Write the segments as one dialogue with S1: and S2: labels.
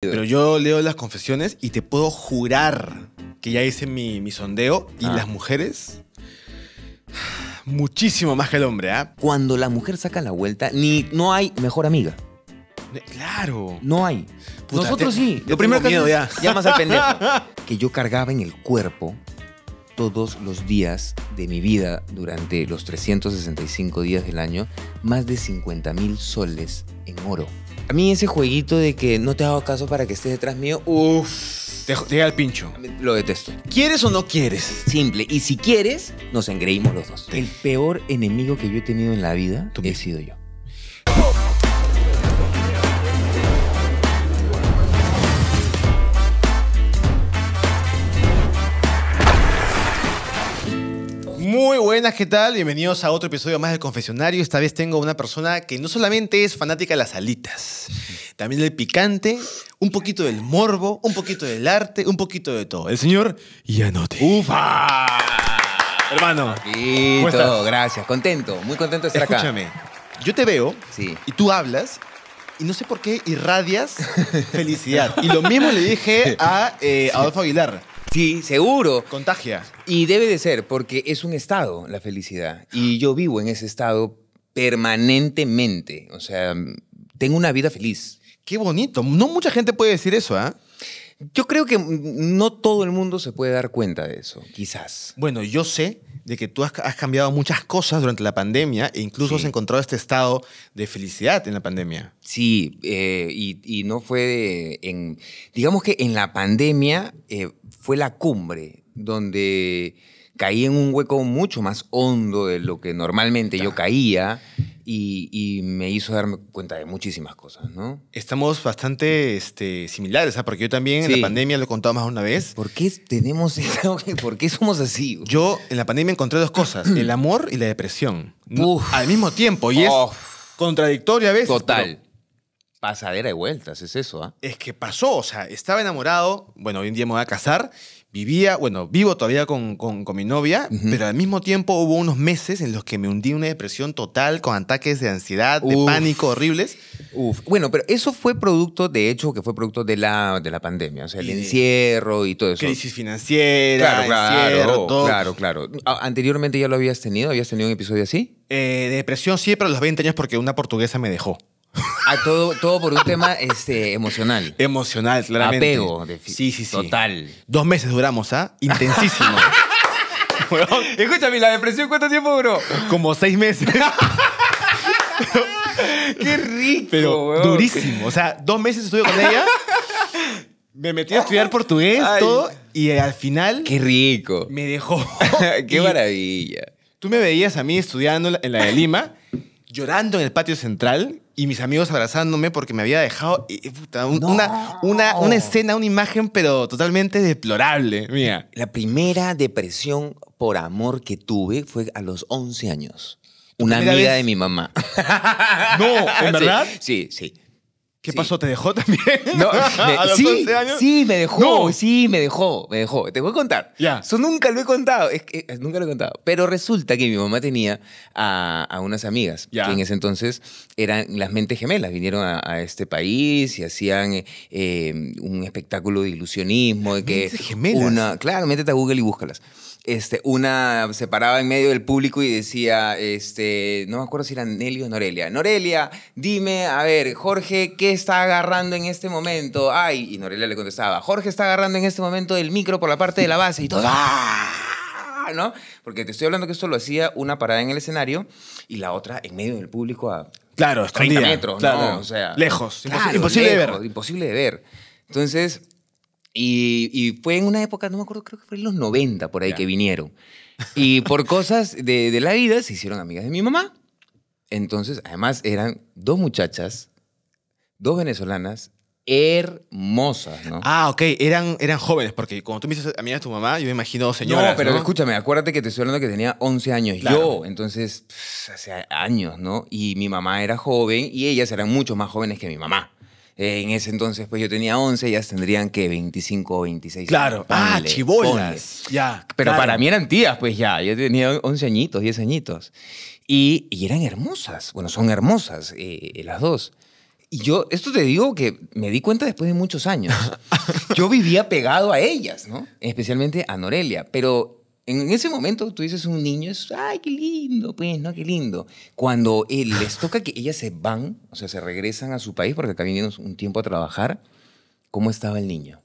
S1: Pero yo leo las confesiones y te puedo jurar que ya hice mi, sondeo y ah. las mujeres. Muchísimo más que el hombre, ¿ah? Cuando la mujer saca la vuelta, ni no hay mejor amiga. Claro. No hay. Nosotros sí. Lo primero que miedo ya. llamas al pendejo. que yo cargaba en el cuerpo todos los días de mi vida durante los 365 días del año más de 50 mil soles en oro. A mí ese jueguito de que no te hago caso para que estés detrás mío, uff. Te llega el pincho. Lo detesto. ¿Quieres o no quieres? Simple. Y si quieres, nos engreímos los dos. El peor enemigo que yo he tenido en la vida he sido yo. Muy buenas, ¿qué tal? Bienvenidos a otro episodio más del Confesionario. Esta vez tengo una persona que no solamente es fanática de las alitas, también del picante, un poquito del morbo, un poquito del arte, un poquito de todo. El señor Yanote. ¡Ufa! Hermano. y gracias. Contento, muy contento de estar Escúchame, yo te veo y tú hablas y no sé por qué irradias felicidad. Y lo mismo le dije a eh, Adolfo Aguilar. Sí, seguro. Contagia. Y debe de ser, porque es un estado la felicidad. Y yo vivo en ese estado permanentemente. O sea, tengo una vida feliz. Qué bonito. No mucha gente puede decir eso, ¿ah? Yo creo que no todo el mundo se puede dar cuenta de eso, quizás. Bueno, yo sé de que tú has, cambiado muchas cosas durante la pandemia e incluso has encontrado este estado de felicidad en la pandemia. Sí, eh, y, no fue en... Digamos que en la pandemia eh, fue la cumbre donde caí en un hueco mucho más hondo de lo que normalmente yo caía y, me hizo darme cuenta de muchísimas cosas, ¿no? Estamos bastante este, similares, ¿sabes? ¿ah? porque yo también en la pandemia lo he contado más una vez. ¿Por qué tenemos eso? ¿Por qué somos así? Yo en la pandemia encontré dos cosas, el amor y la depresión. Al mismo tiempo, y es contradictorio a veces. Total. Pasadera de vueltas, es eso, ¿ah? Es que pasó, o sea, estaba enamorado, bueno, hoy en día me voy a casar, vivía, bueno, vivo todavía con, mi novia, pero al mismo tiempo hubo unos meses en los que me hundí en una depresión total con ataques de ansiedad, de pánico horribles. Bueno, pero eso fue producto, de hecho, que fue producto de la, de la pandemia, o sea, el encierro y todo eso. Crisis financiera, claro, claro, encierro, todo. Claro, claro. Anteriormente ya lo habías tenido, habías tenido un episodio así. Eh, de depresión sí, pero a los 20 años porque una portuguesa me dejó a ah, todo, todo por un tema este, emocional. Emocional, claramente. Apego. sí, sí, sí. Total. Dos meses duramos, ¿ah? Intensísimo. Escúchame, ¿la depresión cuánto tiempo duró? Como seis meses. Qué rico, durísimo. O sea, dos meses estuve con ella. Me metí a estudiar portugués, todo. Y al final... Qué rico. Me dejó. Qué maravilla. Tú me veías a mí estudiando en la de Lima llorando en el patio central y mis amigos abrazándome porque me había dejado una, una, escena, una imagen, pero totalmente deplorable. Mía. La primera depresión por amor que tuve fue a los 11 años. Una amiga de mi mamá. no, ¿en verdad? Sí, sí. ¿Qué pasó? ¿Te dejó también? ¿A los sí, años? sí, me dejó, sí, me dejó, me dejó. Te voy a contar. Ya. Eso nunca lo he contado, es que, eh, nunca lo he contado. Pero resulta que mi mamá tenía a, unas amigas que en ese entonces eran las mentes gemelas. Vinieron a, este país y hacían eh, un espectáculo de ilusionismo. De que ¿Mentes gemelas? Una, claro, métete a Google y búscalas este, una se paraba en medio del público y decía, este, no me acuerdo si era Nelly o Norelia, Norelia, dime, a ver, Jorge, ¿qué está agarrando en este momento? Ay, y Norelia le contestaba, Jorge está agarrando en este momento el micro por la parte de la base y todo. ¡Ah! ¿No? Porque te estoy hablando que esto lo hacía una parada en el escenario y la otra en medio del público a claro, 30 metros, ¿no? O sea, lejos, imposible, de ver. Imposible de ver. Entonces, y, fue en una época, no me acuerdo, creo que fue en los 90 por ahí que vinieron. Y por cosas de, la vida se hicieron amigas de mi mamá. Entonces, además eran dos muchachas, dos venezolanas hermosas, ¿no? Ah, ok, eran, eran jóvenes, porque cuando tú me dices amigas de tu mamá, yo me imagino señoras. No, pero escúchame, acuérdate que te estoy hablando que tenía 11 años yo, entonces hace años, ¿no? Y mi mamá era joven y ellas eran mucho más jóvenes que mi mamá. Eh, en ese entonces, pues yo tenía 11, ellas tendrían que 25 o 26 años. Claro, ah, Ya. Pero para mí eran tías, pues ya. Yo tenía 11 añitos, 10 añitos. Y, y eran hermosas. Bueno, son hermosas eh, las dos. Y yo, esto te digo que me di cuenta después de muchos años. Yo vivía pegado a ellas, ¿no? Especialmente a Norelia. Pero en ese momento tú dices un niño, es, ay, qué lindo, pues, no, qué lindo. Cuando eh, les toca que ellas se van, o sea, se regresan a su país porque acá vinieron un tiempo a trabajar, ¿cómo estaba el niño?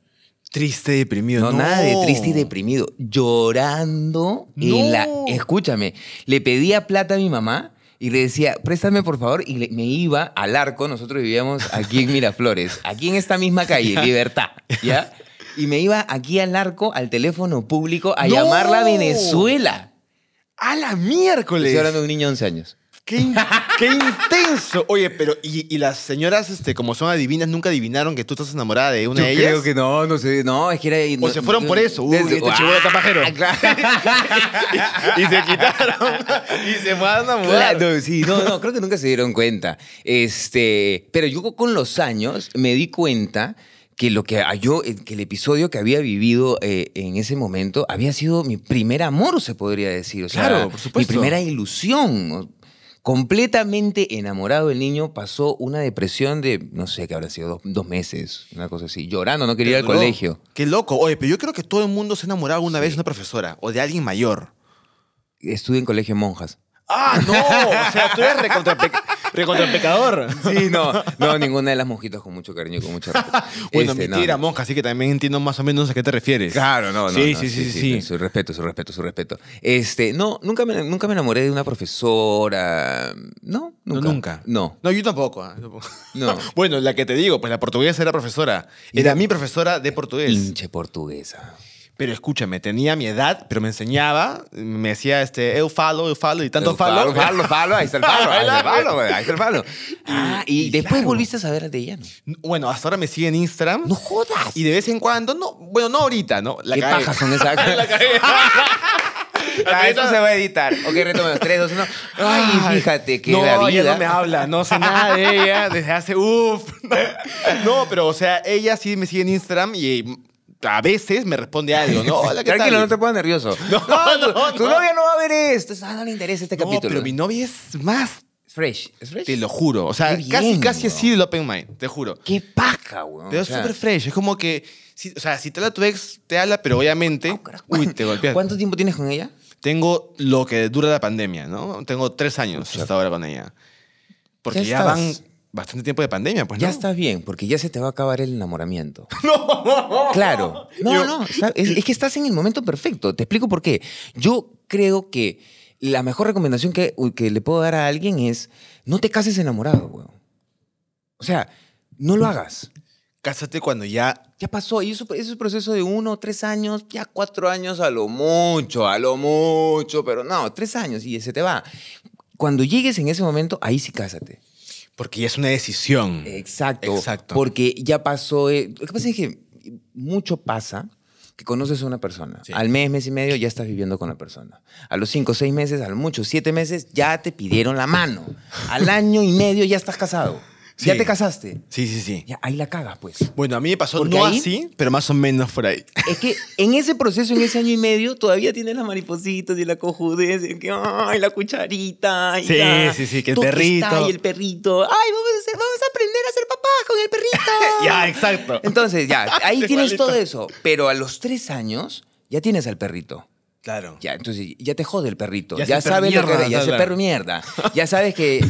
S1: Triste, deprimido. No, nada de triste y deprimido. Llorando. No. escúchame, le pedía plata a mi mamá y le decía, préstame por favor, y me iba al arco, nosotros vivíamos aquí en Miraflores, aquí en esta misma calle, Libertad, ¿ya? y me iba aquí al arco, al teléfono público, a llamarla a Venezuela. ¡A la miércoles! Estoy hablando de un niño de 11 años. ¡Qué, qué intenso! Oye, pero y, las señoras, este, como son adivinas, nunca adivinaron que tú estás enamorada de una Yo de ellas. creo que no, no sé, no, es que era... O se fueron por eso. Uy, este y se quitaron. y se fueron a mudar. sí, no, no, creo que nunca se dieron cuenta. Este, pero yo con los años me di cuenta que lo que ah, eh, que el episodio que había vivido eh, en ese momento había sido mi primer amor, se podría decir. claro, por supuesto. Mi primera ilusión. Completamente enamorado el niño, pasó una depresión de, no sé, que habrá sido dos, meses, una cosa así, llorando, no quería ir al colegio. Qué loco. Oye, pero yo creo que todo el mundo se enamoraba una vez de una profesora o de alguien mayor. Estuve en colegio monjas. ¡Ah, no! O sea, tú eres recontra el pecador. Sí, no, no, ninguna de las monjitas con mucho cariño con mucha respeto. bueno, este, mi era monja, así que también entiendo más o menos a qué te refieres. Claro, no, no. Sí, sí, sí, sí, Su respeto, su respeto, su respeto. Este, no, nunca me, nunca me enamoré de una profesora. No, nunca. No, nunca. No. yo tampoco. ¿eh? No. bueno, la que te digo, pues la portuguesa era profesora. Era, era mi profesora de portugués. Pinche portuguesa. Pero escúchame, tenía mi edad, pero me enseñaba, me decía, este, eu falo, eu falo, y tanto falo. Falo, falo, falo, ahí está el falo, ahí está el falo, ahí está el falo. Ah, ah y, después volviste a saber de ella, ¿no? Bueno, hasta ahora me sigue en Instagram. ¡No jodas! Y de vez en cuando, no, bueno, no ahorita, ¿no? ¿Qué pajas son esas? la ah, eso se va a editar. Ok, los tres, dos, uno. Ay, fíjate que no, vida... Ella no me habla, no sé nada de ella desde hace... Uf. No, pero, o sea, ella sí me sigue en Instagram y a veces me responde algo, ¿no? Tranquilo, no te pongas nervioso. No, no, no, tu, novia no va a ver esto. no le interesa este capítulo. No, pero mi novia es más... Fresh. ¿Es fresh? Te lo juro. O sea, casi, casi así el open mind, te juro. Qué paca, weón. Pero es súper fresh. Es como que... o sea, si te habla tu ex, te habla, pero obviamente... Ah, uy, te golpeaste! ¿Cuánto tiempo tienes con ella? Tengo lo que dura la pandemia, ¿no? Tengo tres años hasta ahora con ella.
S2: Porque ya van
S1: bastante tiempo de pandemia, pues ¿no? Ya estás bien, porque ya se te va a acabar el enamoramiento. ¡No! Claro. No, no, no. Es, que estás en el momento perfecto. Te explico por qué. Yo creo que la mejor recomendación que, le puedo dar a alguien es no te cases enamorado, güey O sea, no lo hagas. Cásate cuando ya... Ya pasó. Y eso, es un proceso de uno, tres años, ya cuatro años a lo mucho, a lo mucho. Pero no, tres años y se te va. Cuando llegues en ese momento, ahí sí cásate. Porque ya es una decisión. Exacto. Exacto. Porque ya pasó. Eh, lo que pasa es que mucho pasa que conoces a una persona. Al mes, mes y medio ya estás viviendo con la persona. A los cinco, seis meses, a los mucho, siete meses, ya te pidieron la mano. Al año y medio ya estás casado. ¿Ya te casaste? Sí, sí, sí. Ya, ahí la cagas, pues. Bueno, a mí me pasó no así, pero más o menos por ahí. Es que en ese proceso, en ese año y medio, todavía tienes las maripositas y la cojudez, y que, ay, la cucharita. Sí, sí, sí, que el perrito. Y el perrito. Ay, vamos a, vamos a aprender a ser papá con el perrito. ya, exacto. Entonces, ya, ahí tienes todo eso. Pero a los tres años, ya tienes al perrito. Claro. Ya, entonces ya te jode el perrito. Ya sabes lo que ya es perro mierda. Ya sabes que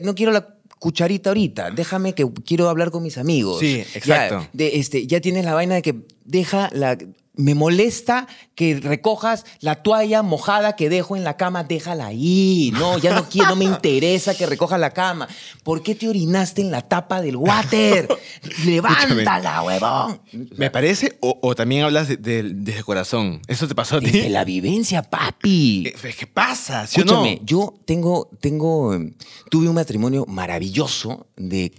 S1: no quiero la cucharita ahorita, déjame que quiero hablar con mis amigos. Sí, exacto. de, este, ya tienes la vaina de que deja la me molesta que recojas la toalla mojada que dejo en la cama, déjala ahí. No, ya no quiero, no me interesa que recoja la cama. ¿Por qué te orinaste en la tapa del water? Levántala, huevón. Me parece, o, también hablas desde de, corazón. Eso te pasó a ti. De la vivencia, papi. Eh, ¿Qué pasa, no? yo tengo, tengo, em, tuve un matrimonio maravilloso de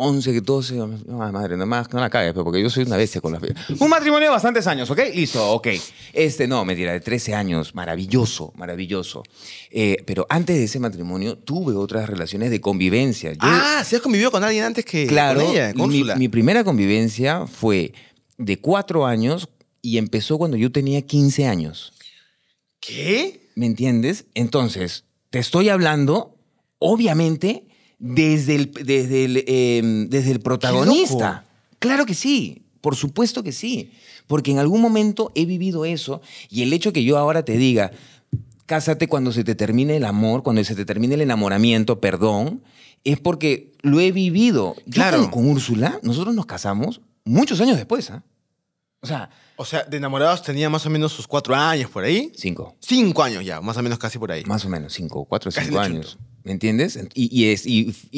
S1: 11, 12, no, madre, no, más, no la cagues, pues, porque yo soy una bestia con las... Un matrimonio de bastantes años, ¿ok? Listo, ok. Este, no, mentira, de 13 años, maravilloso, maravilloso. Eh, pero antes de ese matrimonio tuve otras relaciones de convivencia. ah, ¿si has convivido con alguien antes que claro, con ella, mi, mi primera convivencia fue de 4 años y empezó cuando yo tenía 15 años. ¿Qué? ¿Me entiendes? Entonces, te estoy hablando, obviamente, desde el, desde el, em, desde el protagonista. Claro que sí, por supuesto que sí, porque en algún momento he vivido eso y el hecho que yo ahora te diga, cásate cuando se te termine el amor, cuando se te termine el enamoramiento, perdón, es porque lo he vivido. Claro. con Úrsula, nosotros nos casamos muchos años después, ¿ah? O sea, o sea, de enamorados tenía más o menos sus cuatro años por ahí. Cinco. Cinco años ya, más o menos casi por ahí. Más o menos, cinco, cuatro, o cinco años. ¿Me entiendes? Y, es,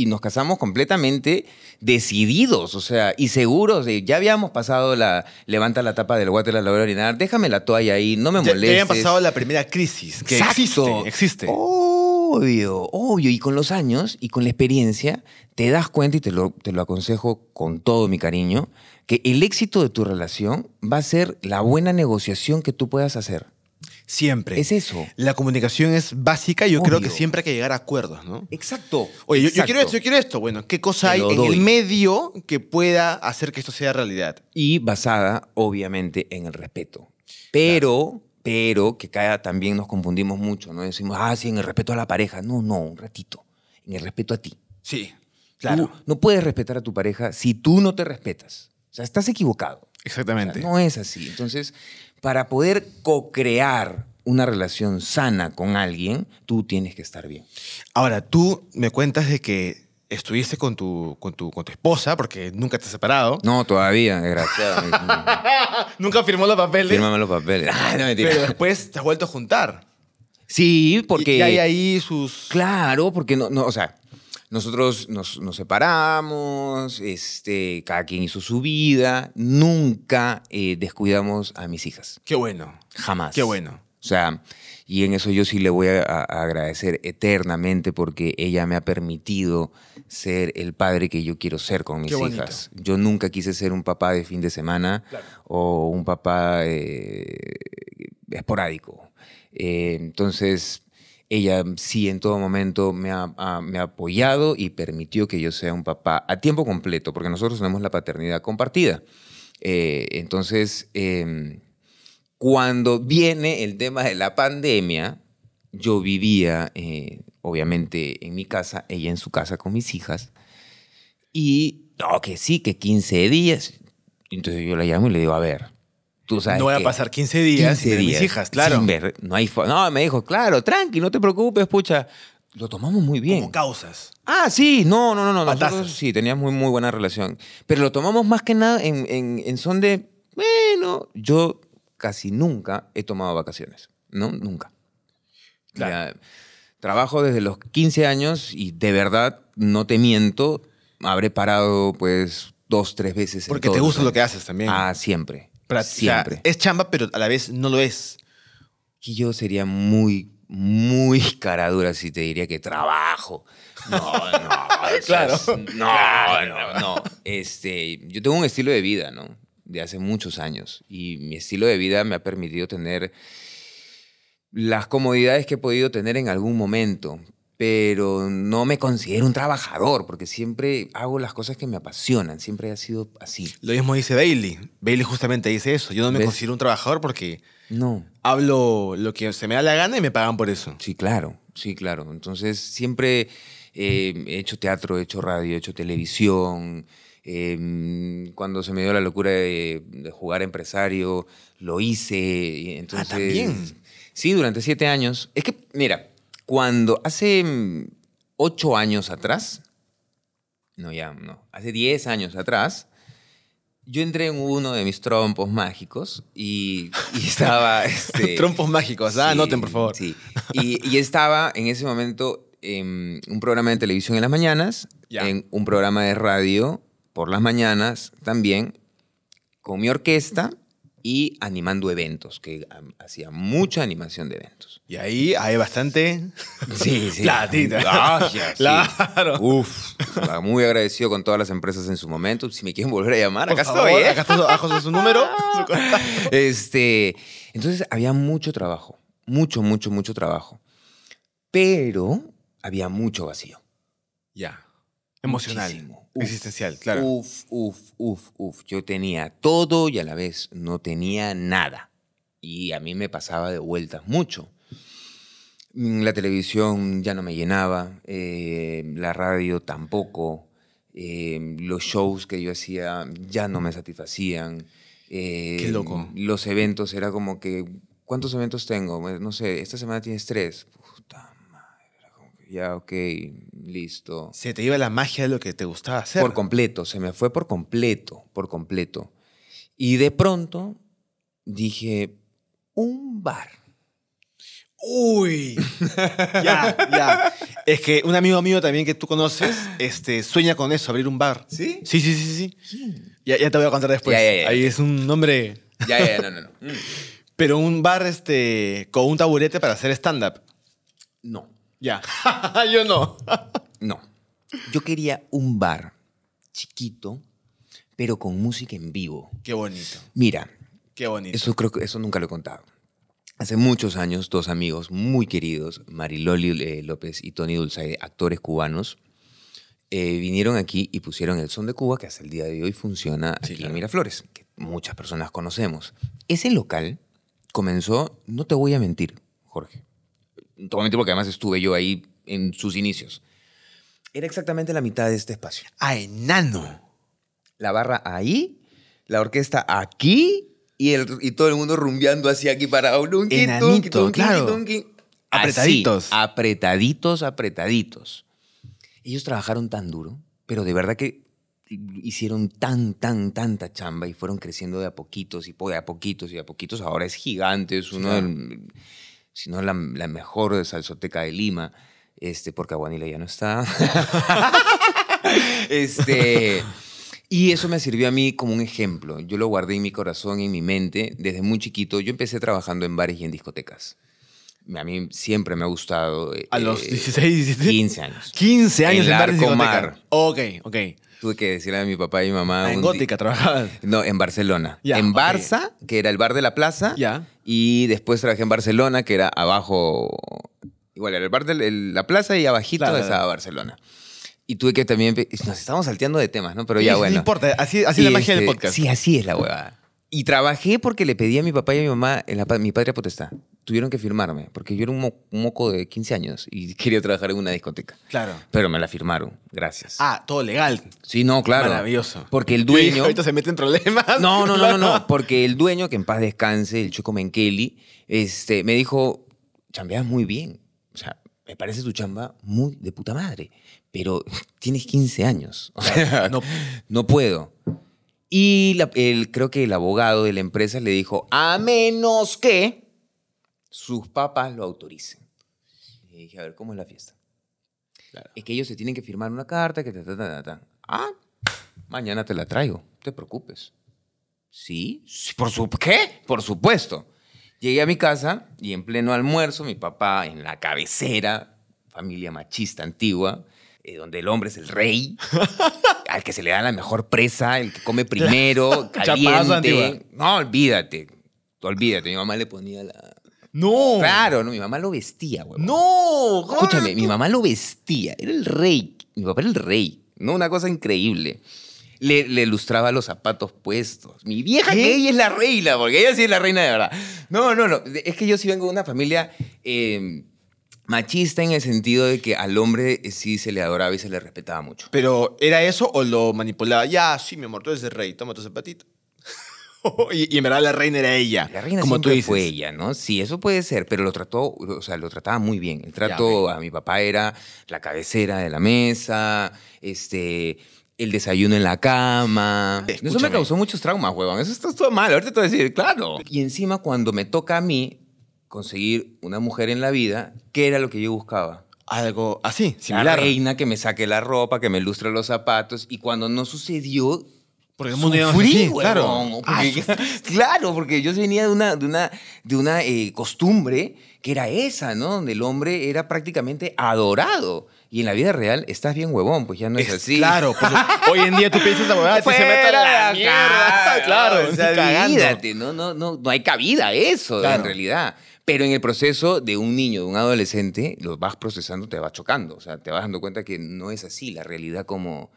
S1: nos casamos completamente decididos, o sea, y seguros ya habíamos pasado la levanta la tapa del water la orinar, déjame la toalla ahí, no me molestes. Ya, habían pasado la primera crisis, que existe, existe. Obvio, obvio, y con los años y con la experiencia te das cuenta y te te lo aconsejo con todo mi cariño, que el éxito de tu relación va a ser la buena negociación que tú puedas hacer. Siempre. Es eso. La comunicación es básica y yo creo que siempre hay que llegar a acuerdos, ¿no? Exacto. Oye, Yo, quiero esto, yo quiero esto. Bueno, ¿qué cosa hay en el medio que pueda hacer que esto sea realidad? Y basada, obviamente, en el respeto. Pero, pero, que cada, también nos confundimos mucho, ¿no? Decimos, ah, sí, en el respeto a la pareja. No, no, un ratito. En el respeto a ti. Sí, claro. no puedes respetar a tu pareja si tú no te respetas. O sea, estás equivocado. Exactamente. no es así. Entonces, para poder co-crear una relación sana con alguien, tú tienes que estar bien. Ahora, tú me cuentas de que estuviste con tu, con tu, con tu esposa, porque nunca te has separado. No, todavía, desgraciado. nunca firmó los papeles. Fírmame los papeles. Ah, ah, pero después te has vuelto a juntar. Sí, porque... Y, hay ahí sus... Claro, porque no, no o sea, nosotros nos, separamos, este, cada quien hizo su vida, nunca eh, descuidamos a mis hijas. Qué bueno. Jamás. Qué bueno. O sea, y en eso yo sí le voy a, agradecer eternamente porque ella me ha permitido ser el padre que yo quiero ser con mis hijas. Yo nunca quise ser un papá de fin de semana o un papá eh, esporádico. Eh, entonces, ella sí en todo momento me ha, apoyado y permitió que yo sea un papá a tiempo completo, porque nosotros tenemos la paternidad compartida. Eh, entonces, em, cuando viene el tema de la pandemia, yo vivía, eh, obviamente, en mi casa, ella en su casa con mis hijas, y, no, que sí, que 15 días. Entonces yo la llamo y le digo, a ver, no voy a pasar 15 días sin mis hijas, claro. no hay No, me dijo, claro, tranqui, no te preocupes, pucha. Lo tomamos muy bien. Como causas. Ah, sí, no, no, no, no. Nosotros sí, teníamos muy, muy buena relación. Pero lo tomamos más que nada en, son de, bueno, yo casi nunca he tomado vacaciones. No, nunca. Claro. trabajo desde los 15 años y de verdad, no te miento, habré parado pues dos, tres veces. Porque te gusta lo que haces también. Ah, siempre es chamba, pero a la vez no lo es. Y yo sería muy, muy caradura si te diría que trabajo. No, no. claro. no, no, no. Este, yo tengo un estilo de vida, ¿no? De hace muchos años. Y mi estilo de vida me ha permitido tener las comodidades que he podido tener en algún momento, pero no me considero un trabajador, porque siempre hago las cosas que me apasionan, siempre ha sido así. Lo mismo dice Bailey. Bailey justamente dice eso. Yo no me considero un trabajador porque no. hablo lo que se me da la gana y me pagan por eso. Sí, claro, sí, claro. Entonces siempre eh, he hecho teatro, he hecho radio, he hecho televisión. Em, cuando se me dio la locura de, jugar empresario, lo hice. ah, también. Sí, durante siete años. Es que, mira, cuando hace mm, ocho años atrás, no, ya no, hace diez años atrás, yo entré en uno de mis trompos mágicos y, estaba... Este, trompos mágicos, ah, anoten por favor. Sí, y, estaba en ese momento en un programa de televisión en las mañanas, en un programa de radio por las mañanas también, con mi orquesta y animando eventos, que hacía mucha animación de eventos. Y ahí hay bastante sí, sí. Gracias, ah, claro. Uf, muy agradecido con todas las empresas en su momento. Si me quieren volver a llamar, acá estoy. ¿eh? Acá está su número. este, entonces había mucho trabajo, mucho, mucho, mucho trabajo. Pero había mucho vacío. Ya. Emocional. Muchísimo existencial, claro. Uf, uf, uf, uf. Yo tenía todo y a la vez no tenía nada. Y a mí me pasaba de vueltas mucho. Mm, la televisión ya no me llenaba, eh, la radio tampoco, eh, los shows que yo hacía ya no me satisfacían. Eh, Qué loco. Los eventos era como que, ¿cuántos eventos tengo? No sé, esta semana tienes tres. Puta, ya, ok, listo. Se te iba la magia de lo que te gustaba hacer. Por completo, se me fue por completo, por completo. Y de pronto dije, un bar. Uy, ya, ya. Es que un amigo mío también que tú conoces, este, sueña con eso, abrir un bar. ¿Sí? Sí, sí, sí, sí. sí Ya, te voy a contar después. Ahí es un nombre. Ya, ya, no, no, no. Mm. Pero un bar, este, con un taburete para hacer stand-up. No. Ya. Yo no. no. Yo quería un bar chiquito, pero con música en vivo. Qué bonito. Mira. Qué bonito. Eso creo que eso nunca lo he contado. Hace muchos años, dos amigos muy queridos, Mariloli eh, López y Tony Dulce, actores cubanos, eh, vinieron aquí y pusieron el son de Cuba, que hasta el día de hoy funciona aquí en Miraflores, que muchas personas conocemos. Ese local comenzó, no te voy a mentir, Jorge, totalmente porque además estuve yo ahí en sus inicios. Era exactamente la mitad de este espacio. ¡Ah, enano! La barra ahí, la orquesta aquí y, todo el mundo rumbeando así aquí para un Enanito, Apretaditos. apretaditos, apretaditos. Ellos trabajaron tan duro, pero de verdad que hicieron tan, tan, tanta chamba y fueron creciendo de a poquitos y de a poquitos y de a poquitos. Ahora es gigante, es uno sino la, la mejor salsoteca de Lima, este, porque Aguanila ya no está. este, y eso me sirvió a mí como un ejemplo. Yo lo guardé en mi corazón, en mi mente, desde muy chiquito. Yo empecé trabajando en bares y en discotecas. A mí siempre me ha gustado. ¿A eh, los 16, 17? 15 años. 15 años en, en bares Ok, ok tuve que decirle a mi papá y mi mamá. Ah, ¿En Gótica trabajaban No, en Barcelona. en Barça, que era el bar de la plaza. Y después trabajé en Barcelona, que era abajo. Igual era el bar de la plaza y abajito estaba Barcelona. Y tuve que también. Nos estamos salteando de temas, ¿no? Pero ya, bueno. No importa, así, así es la magia del este, podcast. Sí, así es la huevada. Y trabajé porque le pedí a mi papá y a mi mamá en mi patria potestad tuvieron que firmarme, porque yo era un, moco de 15 años y quería trabajar en una discoteca. Claro. Pero me la firmaron, gracias. Ah, todo legal. Sí, no, claro. Maravilloso. Porque el dueño... ahorita se mete en problemas. No, no, no, no, porque el dueño, que en paz descanse, el Choco Menkeli, este, me dijo, chambeas muy bien. O sea, me parece tu chamba muy de puta madre, pero tienes 15 años. O sea, no, no puedo. Y creo que el abogado de la empresa le dijo, a menos que sus papás lo autoricen. Y dije, a ver, ¿cómo es la fiesta? Es que ellos se tienen que firmar una carta que ta, ta, ta, Ah, mañana te la traigo, no te preocupes. ¿Sí? ¿Por su qué? Por supuesto. Llegué a mi casa y en pleno almuerzo, mi papá en la cabecera, familia machista antigua, eh, donde el hombre es el rey, al que se le da la mejor presa, el que come primero, caliente. No, olvídate, olvídate. Mi mamá le ponía la, no. Claro, no, mi mamá lo vestía, güey. No. Escúchame, mi mamá lo vestía. Era el rey. Mi papá era el rey. No, una cosa increíble. Le, le, lustraba los zapatos puestos. Mi vieja, que ella es la reina, porque ella sí es la reina de verdad. No, no, no. Es que yo sí vengo de una familia em, machista en el sentido de que al hombre eh, sí se le adoraba y se le respetaba mucho. Pero, ¿era eso o lo manipulaba? Ya, sí, mi amor, tú eres el rey, toma tu zapatitos. y, en verdad la reina era ella. La reina como tú fue ella, ¿no? Sí, eso puede ser, pero lo trató, o sea, lo trataba muy bien. El trato a mi papá era la cabecera de la mesa, este el desayuno en la cama. Eh, eso me causó muchos traumas, huevón. Eso está todo mal. Ahorita te voy a decir, claro. Y encima, cuando me toca a mí conseguir una mujer en la vida, ¿qué era lo que yo buscaba? Algo así, similar. La reina que me saque la ropa, que me lustre los zapatos. Y cuando no sucedió, porque el mundo claro. Ah, porque yo, claro, porque yo venía de una, de una, de una eh, costumbre que era esa, ¿no? Donde el hombre era prácticamente adorado. Y en la vida real estás bien huevón, pues ya no es, así. Claro, pues, hoy en día tú piensas la huevada, se mete la, la mierda. Claro, o sea, no, no, no, hay cabida a eso en realidad. Pero en el proceso de un niño, de un adolescente, lo vas procesando, te vas chocando. O sea, te vas dando cuenta que no es así la realidad como,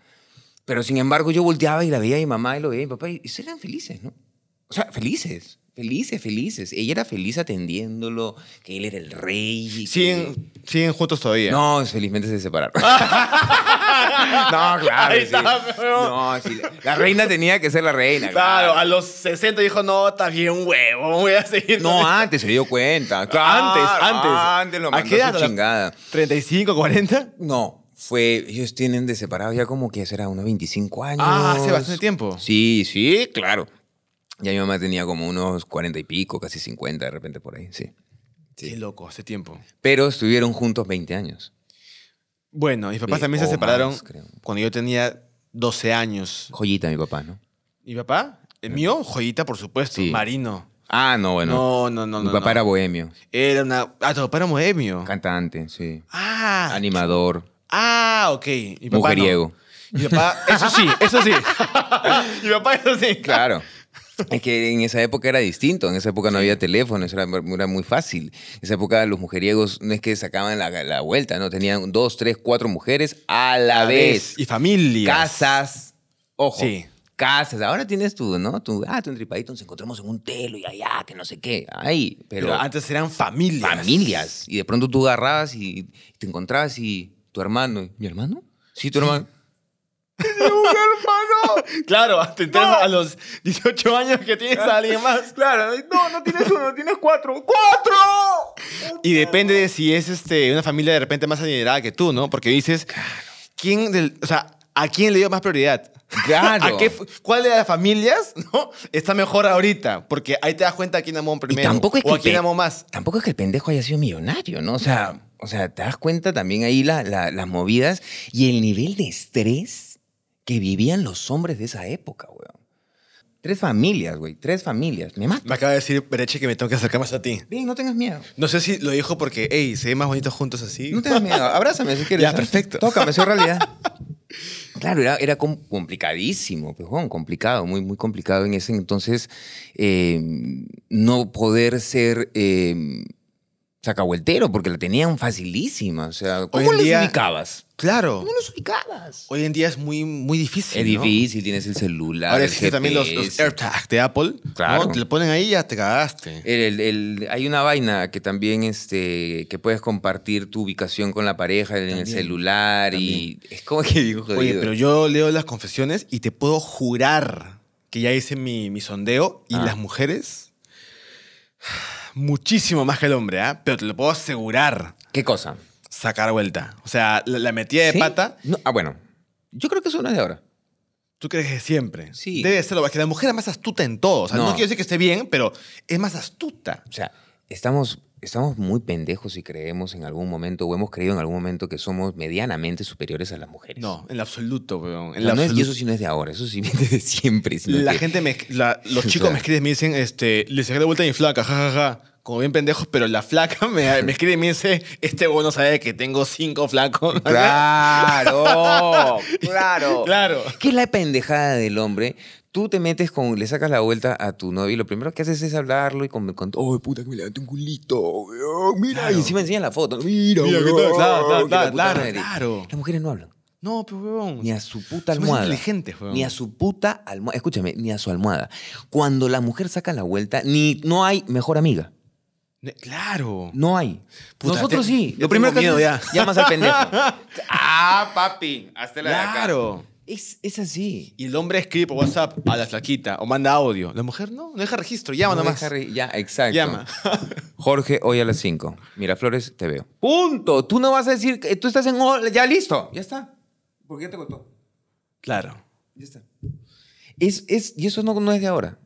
S1: pero sin embargo yo volteaba y la veía a mi mamá y lo veía a mi papá y, se eran felices, ¿no? O sea, felices, felices, felices. Ella era feliz atendiéndolo, que él era el rey. ¿Siguen, juntos todavía? No, felizmente se separaron.
S2: no, claro.
S1: No, La reina tenía que ser la reina. Claro, a los 60 dijo, no, está bien huevo, voy a seguir. No, antes se dio cuenta. antes, antes. Antes lo mandó ¿A qué edad, chingada. ¿35, 40? No, fue, ellos tienen de separado ya como que será unos 25 ah, años. Ah, hace bastante tiempo. Sí, sí, claro. Ya mi mamá tenía como unos 40 y pico, casi 50 de repente por ahí, sí. Qué loco, hace tiempo. Pero estuvieron juntos 20 años. Bueno, mis papás también se separaron cuando yo tenía 12 años. Joyita mi papá, ¿no? ¿Mi papá? ¿El mío? Joyita, por supuesto. Marino. Ah, no, bueno. No, no, no. Mi papá era bohemio. Era una... Ah, tu papá era bohemio. Cantante, sí. Ah. Animador. Ah, ok. Mujeriego. papá, eso sí, eso sí. mi papá, eso sí. Claro. Es que en esa época era distinto, en esa época no había teléfono, era, muy fácil. En esa época los mujeriegos no es que sacaban la, vuelta, no, tenían dos, tres, cuatro mujeres a la, vez. Y familias. Casas, ojo. Sí. Casas, ahora tienes tú, ¿no? Tu, ah, tu entripadito, nos encontramos en un telo y allá, que no sé qué. Ay, pero antes eran familias. Familias. Y de pronto tú agarrabas y te encontrabas y tu hermano. ¿Mi hermano? Sí, tu hermano. ¡Un hermano! Claro, te a los 18 años que tienes a alguien más. Claro, no, no tienes uno, tienes cuatro. ¡Cuatro! Y depende de si es este, una familia de repente más adinerada que tú, ¿no? Porque dices, ¿quién o sea, ¿a quién le dio más prioridad? Claro. ¿Cuál de las familias ¿no? está mejor ahorita? Porque ahí te das cuenta a quién amó primero. Y tampoco o quién amó más. Tampoco es que el pendejo haya sido millonario, ¿no? O sea. O sea, te das cuenta también ahí las movidas y el nivel de estrés que vivían los hombres de esa época, weón. Tres familias, güey. Tres familias. Me Me acaba de decir Bereche que me tengo que acercar más a ti. Bien, no tengas miedo. No sé si lo dijo porque, hey, se ve más bonito juntos así. No tengas miedo. Abrázame si quieres. Ya, perfecto. Tócame, soy realidad. claro, era, complicadísimo, pues, complicado, muy, muy complicado en ese entonces eh, no poder ser eh, Chacahueltero, porque la tenían facilísima. O sea, ¿cómo los ubicabas? Claro. ¿Cómo los ubicabas? Hoy en día es muy, muy difícil. Es difícil, tienes el celular. Ahora que también los, AirTags de Apple. Claro. Te lo ponen ahí y ya te cagaste. hay una vaina que también este, que puedes compartir tu ubicación con la pareja en el celular. Y es como que digo, Oye, pero yo leo las confesiones y te puedo jurar que ya hice mi, sondeo y ah. las mujeres muchísimo más que el hombre, ¿ah? Pero te lo puedo asegurar. ¿Qué cosa? Sacar vuelta. O sea, la, metía metida de pata. ah, bueno. Yo creo que eso no es de ahora. ¿Tú crees que siempre? Sí. Debe serlo, que la mujer es más astuta en todo. O sea, no, quiero decir que esté bien, pero es más astuta. O sea, estamos estamos muy pendejos si creemos en algún momento o hemos creído en algún momento que somos medianamente superiores a las mujeres. No, en absoluto, weón. y eso sí no es de ahora, eso sí viene de siempre. La gente me, los chicos me escriben y me dicen, este, le saqué de vuelta a mi flaca, jajaja. Como bien pendejos, pero la flaca me, escribe y me dice, este bueno sabe que tengo cinco flacos. Claro, claro. Claro. es la pendejada del hombre tú te metes con, le sacas la vuelta a tu novio y lo primero que haces es hablarlo y con, con oh, puta, que me levanté un culito, mira. Y encima enseñan la foto, mira, mira tal, claro, claro, Las mujeres no hablan. No, pero weón. Ni a su puta almohada. inteligentes, Ni a su puta almohada. Escúchame, ni a su almohada. Cuando la mujer saca la vuelta, ni, no hay mejor amiga. Claro. No hay. Nosotros sí. Lo primero que miedo, ya. llamas al pendejo. ah, papi, hazte la Claro. De acá. Es, así. Y el hombre escribe por WhatsApp a la flaquita o manda audio. La mujer no, no deja registro, llama nomás. ya, exacto. Llama. Jorge, hoy a las 5. mira Flores te veo. Punto. Tú no vas a decir que tú estás en. Ya listo. Ya está. Porque ya te contó. Claro. Ya está. Es, y eso no, no es de ahora.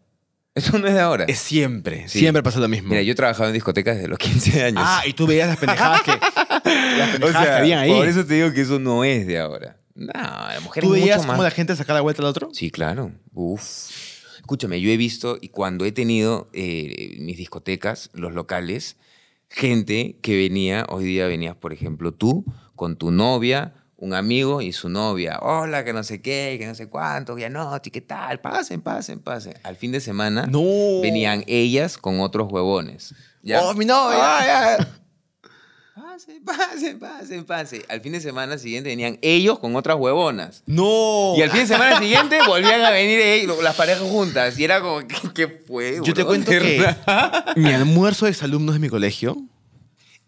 S1: Eso no es de ahora. Es siempre. Siempre pasa lo mismo. Mira, yo he trabajado en discotecas desde los 15 años. Ah, y tú veías las pendejadas que, que habían ahí. Por eso te digo que eso no es de ahora. No, la mujer es mucho más... cómo la gente saca la vuelta al otro? Sí, claro. Uf. Escúchame, yo he visto y cuando he tenido eh, mis discotecas, los locales, gente que venía, hoy día venías, por ejemplo, tú con tu novia, un amigo y su novia. Hola, que no sé qué, que no sé cuánto, ya no, ¿qué tal? Pasen, pasen, pasen. Al fin de semana no. venían ellas con otros huevones. ¿ya? ¡Oh, mi novia! Ah, ya pase, pase, pase, pase. Al fin de semana siguiente venían ellos con otras huevonas. ¡No! Y al fin de semana siguiente volvían a venir las parejas juntas. Y era como, ¿qué, fue? Yo te cuento que mi almuerzo de alumnos de mi colegio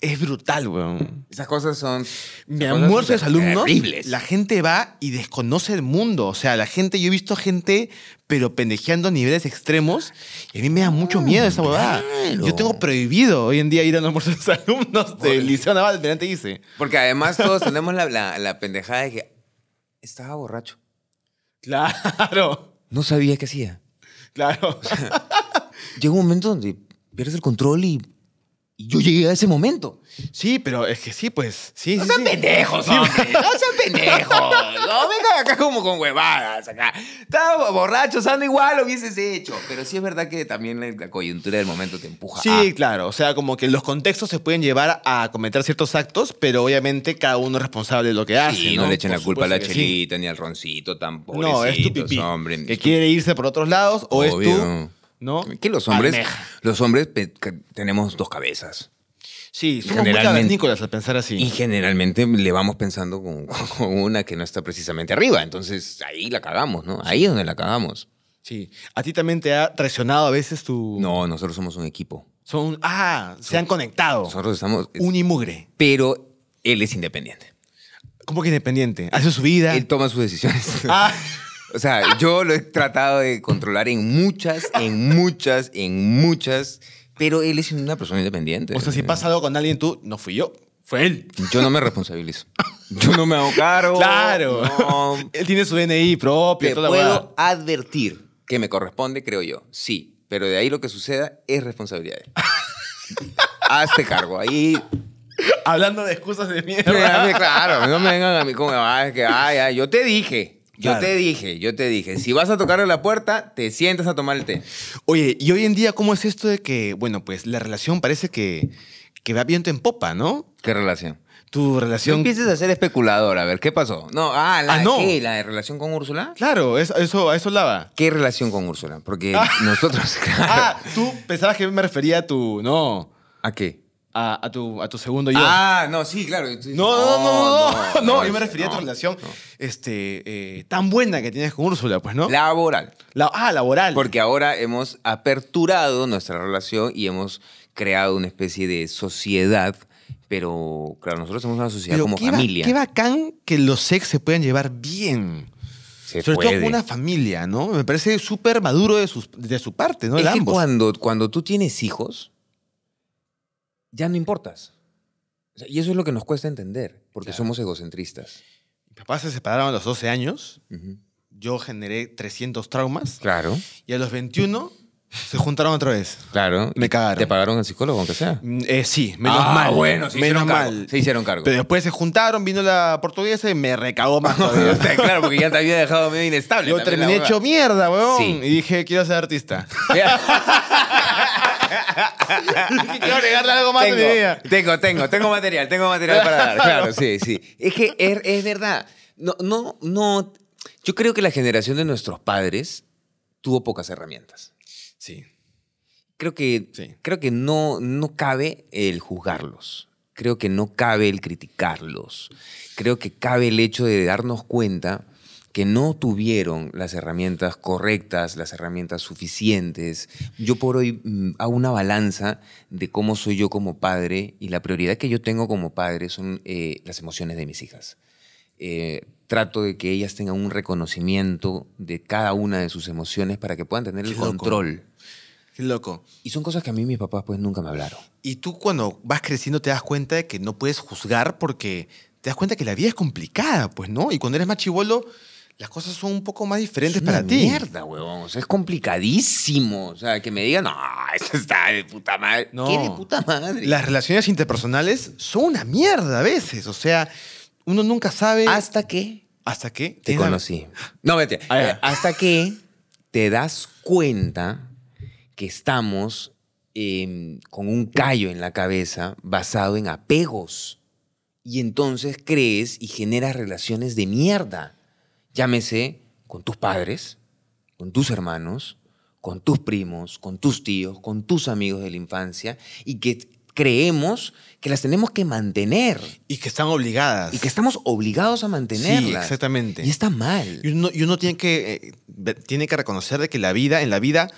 S1: es brutal, weón. Esas cosas son. Mi amor de los alumnos. La gente va y desconoce el mundo. O sea, la gente, yo he visto gente, pero pendejeando a niveles extremos. Y a mí me da mucho ah, miedo esa boda. Yo tengo prohibido hoy en día ir a los almuerzos de los alumnos del Liceo Naval, dice. Porque además todos tenemos la, la, pendejada de que estaba borracho. Claro. No sabía qué hacía. Claro. llega un momento donde pierdes el control y y yo llegué a ese momento. Sí, pero es que sí, pues. Sí, no sean pendejos, hombre. Pues. No sean pendejos. No vengan acá como con huevadas. Acá. Estaba borracho, sando igual, lo hubieses hecho. Pero sí es verdad que también la coyuntura del momento te empuja. Sí, claro. O sea, como que los contextos se pueden llevar a cometer ciertos actos, pero obviamente cada uno es responsable de lo que hace. Sí, no, le echen la culpa a la chelita ni al roncito tampoco. No, es tu pipí. Hombre. Que quiere irse por otros lados o es tú ¿no? Que los hombres, los hombres tenemos dos cabezas. Sí, somos generalmente, al pensar así. Y generalmente le vamos pensando con, una que no está precisamente arriba. Entonces ahí la cagamos, ¿no? Ahí es donde la cagamos. Sí. ¿A ti también te ha traicionado a veces tu...? No, nosotros somos un equipo. Son... Ah, se han conectado. Nosotros estamos... un imugre. Pero él es independiente. ¿Cómo que independiente? Hace su vida. Él toma sus decisiones. Ah... O sea, yo lo he tratado de controlar en muchas, en muchas, en muchas, pero él es una persona independiente. O sea, si pasa algo con alguien, tú, no fui yo, fue él. Yo no me responsabilizo. Yo no me hago cargo. Claro. Él tiene su DNI propio. Te puedo advertir que me corresponde, creo yo. Sí, pero de ahí lo que suceda es responsabilidad. Hazte cargo. Ahí Hablando de excusas de mierda. claro, no me vengan a mí como, ah, que, ay, ay, yo te dije. Yo te dije, yo te dije, si vas a tocar la puerta, te sientas a tomar el té. Oye, y hoy en día, ¿cómo es esto de que, bueno, pues la relación parece que, va viento en popa, ¿no? ¿Qué relación? Tu relación. empieces a ser especulador, a ver, ¿qué pasó? No, ah, la, ah, ¿qué? ¿La de relación con Úrsula? Claro, eso, eso, eso lava. ¿Qué relación con Úrsula? Porque ah. nosotros. Ah, tú pensabas que me refería a tu. No. ¿A qué? a, tu, a tu segundo yo. Ah, no, sí, claro. No, no, no, no, yo me refería a tu relación este, eh, tan buena que tienes con Úrsula, pues, ¿no? Laboral. ah, laboral. Porque ahora hemos aperturado nuestra relación y hemos creado una especie de sociedad pero claro, nosotros somos una sociedad como familia. qué bacán que los sex se puedan llevar bien. Sobre todo una familia, ¿no? Me parece súper maduro de, de su parte, ¿no? Es de Cuando, cuando tú tienes hijos, ya no importas. y eso es lo que nos cuesta entender, porque somos egocentristas. Mis papás se separaron a los 12 años, yo generé 300 traumas. Claro. Y a los 21 se juntaron otra vez. Claro. Me cagaron. ¿Te pagaron al psicólogo, aunque sea? Mm, eh, sí, menos ah, mal. bueno, se menos cargo, mal. Se hicieron cargo. Pero después se juntaron, vino la portuguesa y me recagó más claro, porque ya te había dejado medio inestable. Yo terminé hecho mierda, weón. Y dije, quiero ser artista. Quiero agregarle algo más tengo, Tengo, tengo, tengo material, tengo material para dar. Claro, sí, sí. Es que es, verdad. No, no, no. Yo creo que la generación de nuestros padres tuvo pocas herramientas. Sí. Creo que, creo que no, no cabe el juzgarlos. Creo que no cabe el criticarlos. Creo que cabe el hecho de darnos cuenta que no tuvieron las herramientas correctas, las herramientas suficientes. Yo por hoy mm, hago una balanza de cómo soy yo como padre y la prioridad que yo tengo como padre son eh, las emociones de mis hijas. Eh, trato de que ellas tengan un reconocimiento de cada una de sus emociones para que puedan tener el control. Qué loco. Y son cosas que a mí mis papás pues nunca me hablaron. Y tú cuando vas creciendo te das cuenta de que no puedes juzgar porque te das cuenta que la vida es complicada, pues, ¿no? Y cuando eres más chivolo las cosas son un poco más diferentes para ti. Mierda, huevón. es complicadísimo. O sea, que me digan, no, eso está de puta madre. No. ¿Qué de puta madre? Las relaciones interpersonales son una mierda a veces. O sea, uno nunca sabe. ¿Hasta qué? ¿Hasta qué? Te conocí. No, vete. Eh, hasta que te das cuenta que estamos em, con un callo en la cabeza basado en apegos. Y entonces crees y generas relaciones de mierda Llámese con tus padres, con tus hermanos, con tus primos, con tus tíos, con tus amigos de la infancia y que creemos que las tenemos que mantener. Y que están obligadas. Y que estamos obligados a mantenerlas. Sí, exactamente. Y está mal. Y uno, tiene, que, eh, tiene que reconocer de que la vida, en la vida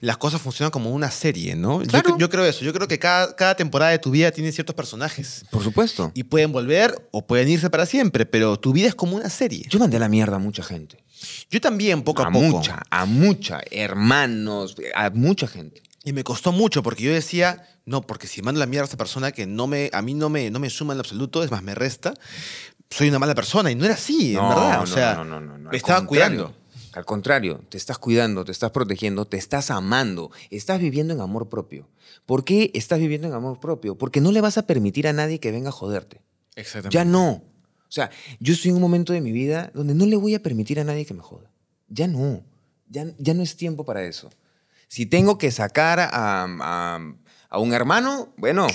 S1: las cosas funcionan como una serie, ¿no? Yo, creo eso. Yo creo que cada, temporada de tu vida tiene ciertos personajes. Por supuesto. Y pueden volver o pueden irse para siempre, pero tu vida es como una serie. Yo mandé la mierda a mucha gente. Yo también, poco a, poco. A mucha, a mucha. Hermanos, a mucha gente. Y me costó mucho porque yo decía, no, porque si mando la mierda a esa persona que no me, a mí no me, no me suma en absoluto, es más, me resta, soy una mala persona. Y no era así, en verdad. O sea, no, no, me estaban cuidando. Al contrario, te estás cuidando, te estás protegiendo, te estás amando, estás viviendo en amor propio. ¿Por qué estás viviendo en amor propio? Porque no le vas a permitir a nadie que venga a joderte. Exactamente. Ya no. O sea, yo estoy en un momento de mi vida donde no le voy a permitir a nadie que me joda. Ya no. Ya, ya no es tiempo para eso. Si tengo que sacar a, a un hermano, bueno,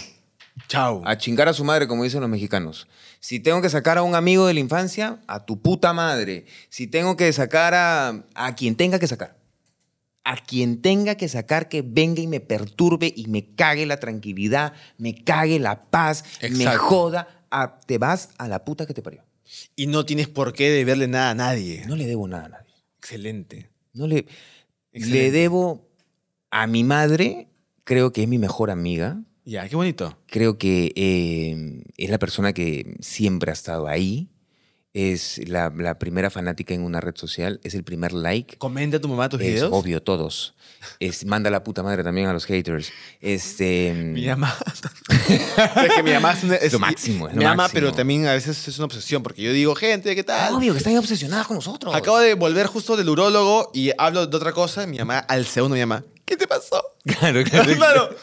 S1: Chao. A chingar a su madre, como dicen los mexicanos. Si tengo que sacar a un amigo de la infancia, a tu puta madre. Si tengo que sacar a, quien tenga que sacar. A quien tenga que sacar que venga y me perturbe y me cague la tranquilidad, me cague la paz, me joda, te vas a la puta que te parió. Y no tienes por qué deberle nada a nadie. No le debo nada a nadie. Excelente. No le, Excelente. le debo a mi madre, creo que es mi mejor amiga ya, qué bonito. Creo que em, es la persona que siempre ha estado ahí. Es la, primera fanática en una red social, es el primer like. ¿Comenta tu mamá tus es videos? Obvio, todos. Es, manda la puta madre también a los haters. Este, em, mi mamá.
S2: es que mi mamá
S1: es, lo máximo. Es mi mamá, pero también a veces es una obsesión, porque yo digo, gente, ¿qué tal? Obvio, que están obsesionadas con nosotros. Acabo de volver justo del urólogo y hablo de otra cosa. Mi mamá, al segundo, mi mamá, ¿qué te pasó? Claro, claro. claro.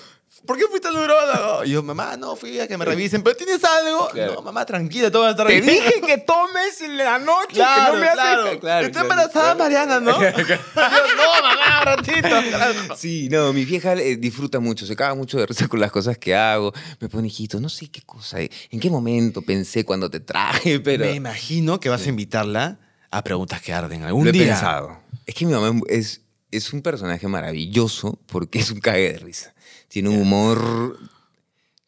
S1: ¿Por qué fuiste al yo, mamá, no fui a que me revisen. ¿Pero tienes algo? No, mamá, tranquila, todo va a Te dije que tomes en la noche, claro, no me claro, Claro, Estoy embarazada, Mariana, ¿no? no, mamá, ratito. Sí, no, mi vieja eh, disfruta mucho, se caga mucho de risa con las cosas que hago. Me pone, hijito, no sé qué cosa, eh, en qué momento pensé cuando te traje, pero... Me imagino que vas a invitarla a preguntas que arden algún Lo día. he pensado. Es que mi mamá es, es un personaje maravilloso porque es un cague de risa. Tiene un humor.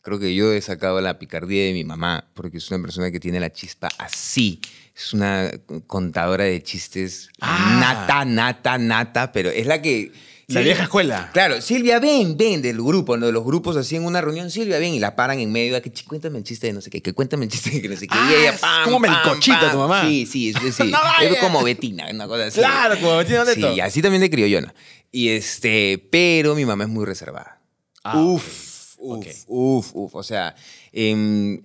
S1: Creo que yo he sacado la picardía de mi mamá, porque es una persona que tiene la chispa así. Es una contadora de chistes ah. nata, nata, nata, pero es la que. La vieja escuela. Claro, Silvia, ven, ven del grupo, ¿no? de los grupos así en una reunión, Silvia, ven, y la paran en medio, ah, que cuéntame el chiste de no sé qué, que cuéntame el chiste de no sé qué. y ella, ah, pam, como melcochita tu mamá. Sí, sí, sí. sí. es como Betina, una cosa así. Claro, como Betina, todo. Sí, así también de criollona. Y este, pero mi mamá es muy reservada. Ah, uf, Uf, uf, uf, O sea, en,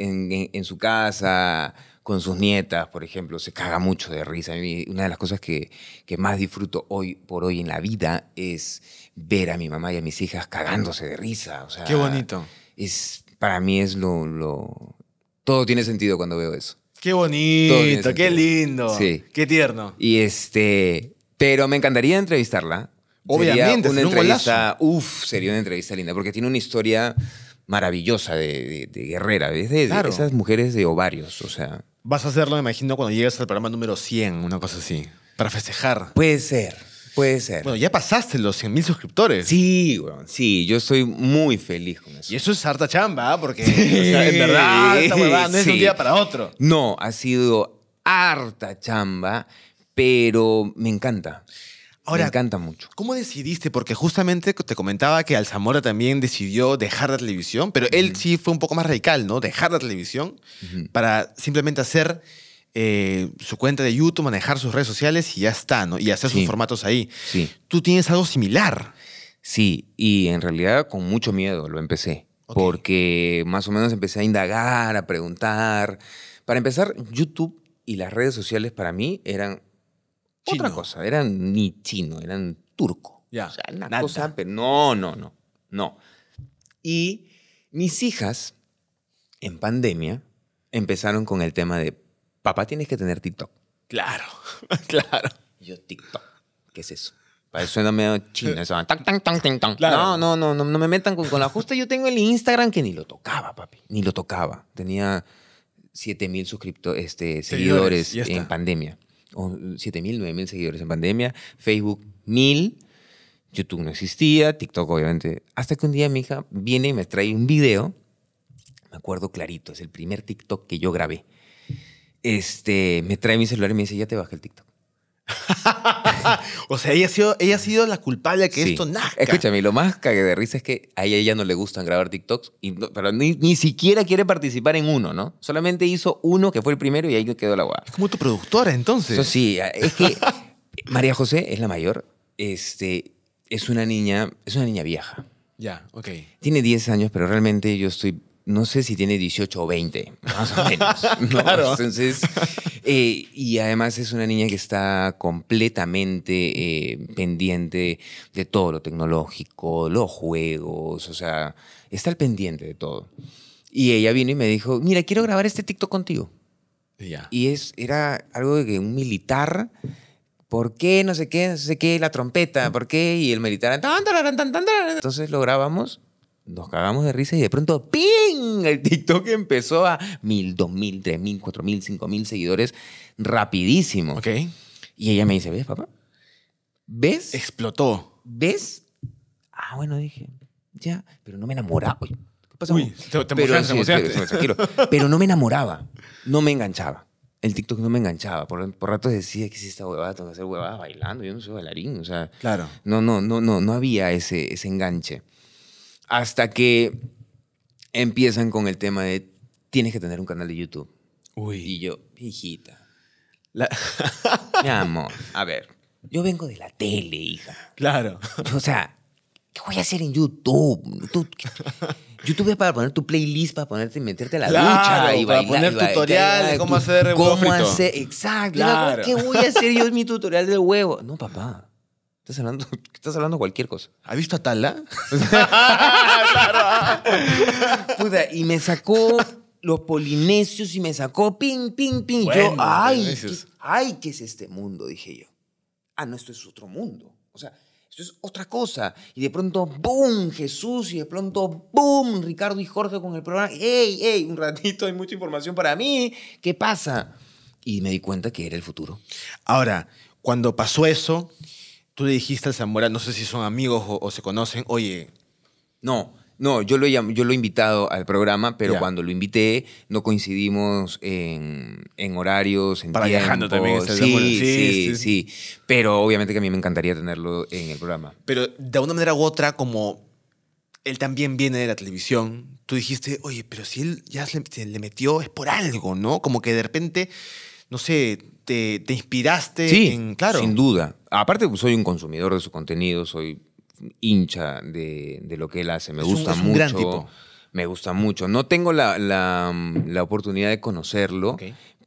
S1: su casa, con sus nietas, por ejemplo, se caga mucho de risa. una de las cosas que, más disfruto hoy por hoy en la vida es ver a mi mamá y a mis hijas cagándose de risa. O sea, Qué bonito. Es, para mí es lo, Todo tiene sentido cuando veo eso. Qué bonito, qué lindo. Qué tierno. Y este, pero me encantaría entrevistarla
S2: Obviamente, sería una entrevista.
S1: uf, sería una entrevista linda, porque tiene una historia maravillosa de, guerrera, desde de, esas mujeres de ovarios, o sea. Vas a hacerlo, me imagino, cuando llegues al programa número 100, una cosa así, para festejar. Puede ser, puede ser. Bueno, ya pasaste los 100.000 suscriptores. Sí, sí, yo estoy muy feliz con eso. Y eso es harta chamba, ¿ah? porque es en verdad, no es un día para otro. No, ha sido harta chamba, pero me encanta. Ahora, me encanta mucho. ¿Cómo decidiste? Porque justamente te comentaba que Alzamora también decidió dejar la televisión, pero él sí fue un poco más radical, ¿no? Dejar la televisión para simplemente hacer eh, su cuenta de YouTube, manejar sus redes sociales y ya está, ¿no? Y hacer sus formatos ahí. Sí. Tú tienes algo similar. Sí, y en realidad con mucho miedo lo empecé. Porque más o menos empecé a indagar, a preguntar. Para empezar, YouTube y las redes sociales para mí eran otra cosa, eran ni chino, eran turco. Ya. O sea, una cosa, pero no, no, no, no. Y mis hijas, en pandemia, empezaron con el tema de, papá, tienes que tener TikTok. Claro, claro. Yo, TikTok, ¿qué es eso? Para eso suena medio chino. No, no, no, no, me metan con, la justa. Yo tengo el Instagram que ni lo tocaba, papi. Ni lo tocaba. Tenía 7000 mil este, seguidores en pandemia. 7.000, 9.000 seguidores en pandemia, Facebook 1.000, YouTube no existía, TikTok obviamente. Hasta que un día mi hija viene y me trae un video, me acuerdo clarito, es el primer TikTok que yo grabé. Este, me trae mi celular y me dice, ya te bajé el TikTok. o sea, ella ha sido, ella ha sido la culpable de que esto nazca. Escúchame, lo más cague de risa es que a ella no le gustan grabar TikToks, pero ni, siquiera quiere participar en uno, ¿no? Solamente hizo uno que fue el primero y ahí quedó la guada. Es como tu productora, entonces. sí, es que María José es la mayor. Este, es una niña, es una niña vieja. Ya, ok. Tiene 10 años, pero realmente yo estoy no sé si tiene 18 o 20, más o menos. Eh, y además es una niña que está completamente eh, pendiente de todo lo tecnológico, los juegos, o sea, está al pendiente de todo. Y ella vino y me dijo, mira, quiero grabar este TikTok contigo. Y es, era algo de un militar... ¿Por qué? No sé qué, no sé qué, la trompeta, ¿por qué? Y el militar. Entonces lo grabamos nos cagamos de risa y de pronto, ¡ping! El TikTok empezó a mil, dos mil, tres mil, cuatro mil, cinco mil seguidores rapidísimo. Ok. Y ella me dice, ¿ves, papá? ¿Ves? Explotó. ¿Ves? Ah, bueno, dije, ya, pero no me enamoraba. ¿qué pasó Uy, te, te pero, no me enamoraba, no me enganchaba. El TikTok no me enganchaba. Por, por ratos decía que si esta huevada, tengo que hacer huevadas bailando. Yo no soy bailarín, o sea. Claro. No, no, no, no, no había ese, ese enganche. Hasta que empiezan con el tema de tienes que tener un canal de YouTube. Uy. Y yo, hijita. La... Mi amor, a ver, yo vengo de la tele, hija. Claro. O sea, ¿qué voy a hacer en YouTube? YouTube es para poner tu playlist, para ponerte y meterte a la ducha y para poner tutoriales, cómo hacer huevo cómo exacto. ¿Qué voy a hacer yo en mi tutorial de huevo? No, papá. Estás hablando, estás hablando cualquier cosa. ¿Has visto a Tala? Puta, y me sacó los polinesios y me sacó ping, ping, ping. yo, ay, pues, ay, ¿qué es este mundo? Dije yo. Ah, no, esto es otro mundo. O sea, esto es otra cosa. Y de pronto, ¡boom! Jesús. Y de pronto, ¡boom! Ricardo y Jorge con el programa. ¡Ey, ey! Un ratito, hay mucha información para mí. ¿Qué pasa? Y me di cuenta que era el futuro. Ahora, cuando pasó eso, tú le dijiste al Zamora, no sé si son amigos o, se conocen, oye. No, no, yo lo, he, yo lo he invitado al programa, pero cuando lo invité no coincidimos en, en horarios, en Para viajando también. sí, sí sí, Pero obviamente que a mí me encantaría tenerlo en el programa. Pero de una manera u otra, como él también viene de la televisión, tú dijiste, oye, pero si él ya se le metió es por algo, ¿no? Como que de repente, no sé, te, inspiraste Claro. Sin duda. Aparte, pues, soy un consumidor de su contenido, soy hincha de, lo que él hace. Me gusta mucho. gran tipo. Me gusta mucho. No tengo la, oportunidad de conocerlo,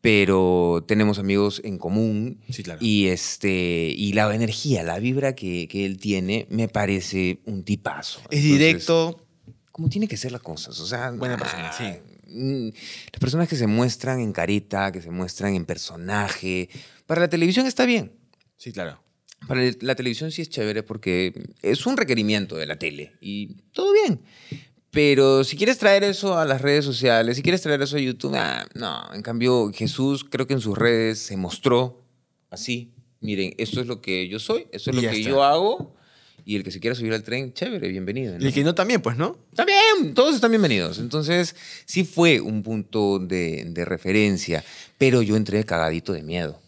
S1: pero tenemos amigos en común. Sí, claro. Y, este, y la energía, la vibra que, él tiene, me parece un tipazo. Es directo. Como tiene que ser las cosas. O sea, buena persona, ah, sí. Mm, las personas que se muestran en carita, que se muestran en personaje, para la televisión está bien. Sí, claro. Para la televisión sí es chévere porque es un requerimiento de la tele y todo bien. Pero si quieres traer eso a las redes sociales, si quieres traer eso a YouTube, ah, no. En cambio, Jesús creo que en sus redes se mostró así. Miren, esto es lo que yo soy, esto es lo que yo hago y el que se quiera subir al tren, chévere, bienvenido. Y el que no también, pues, ¿no? También, todos están bienvenidos. Entonces, sí fue un punto de, de referencia, pero yo entré cagadito de miedo.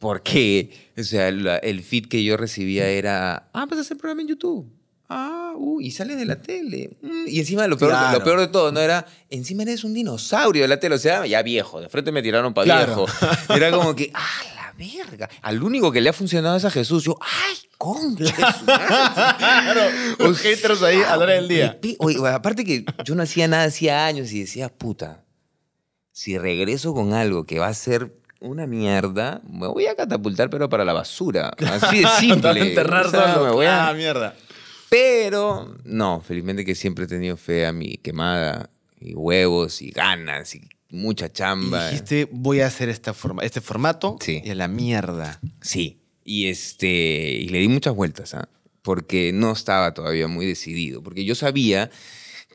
S1: Porque, o sea, el, fit feed que yo recibía mm. era, ah, vas a hacer programa en YouTube. Ah, uh, y sale de la tele. Mm, y encima lo peor, lo peor de todo, ¿no? Era, encima eres un dinosaurio de la tele. O sea, ya viejo, de frente me tiraron para viejo. Era como que, ah, verga. Al único que le ha funcionado es a Jesús. Yo, ay, con claro, los ahí a la hora del día. aparte que yo no hacía nada hacía años y decía, puta, si regreso con algo que va a ser una mierda, me voy a catapultar, pero para la basura. Así de simple. enterrar todo, me voy a... Ah, mierda. Pero, no, felizmente que siempre he tenido fe a mi quemada y huevos y ganas y mucha chamba. Y dijiste, voy a hacer esta forma, este formato y a la mierda. Sí. Y este. Y le di muchas vueltas, ¿ah? Porque no estaba todavía muy decidido. Porque yo sabía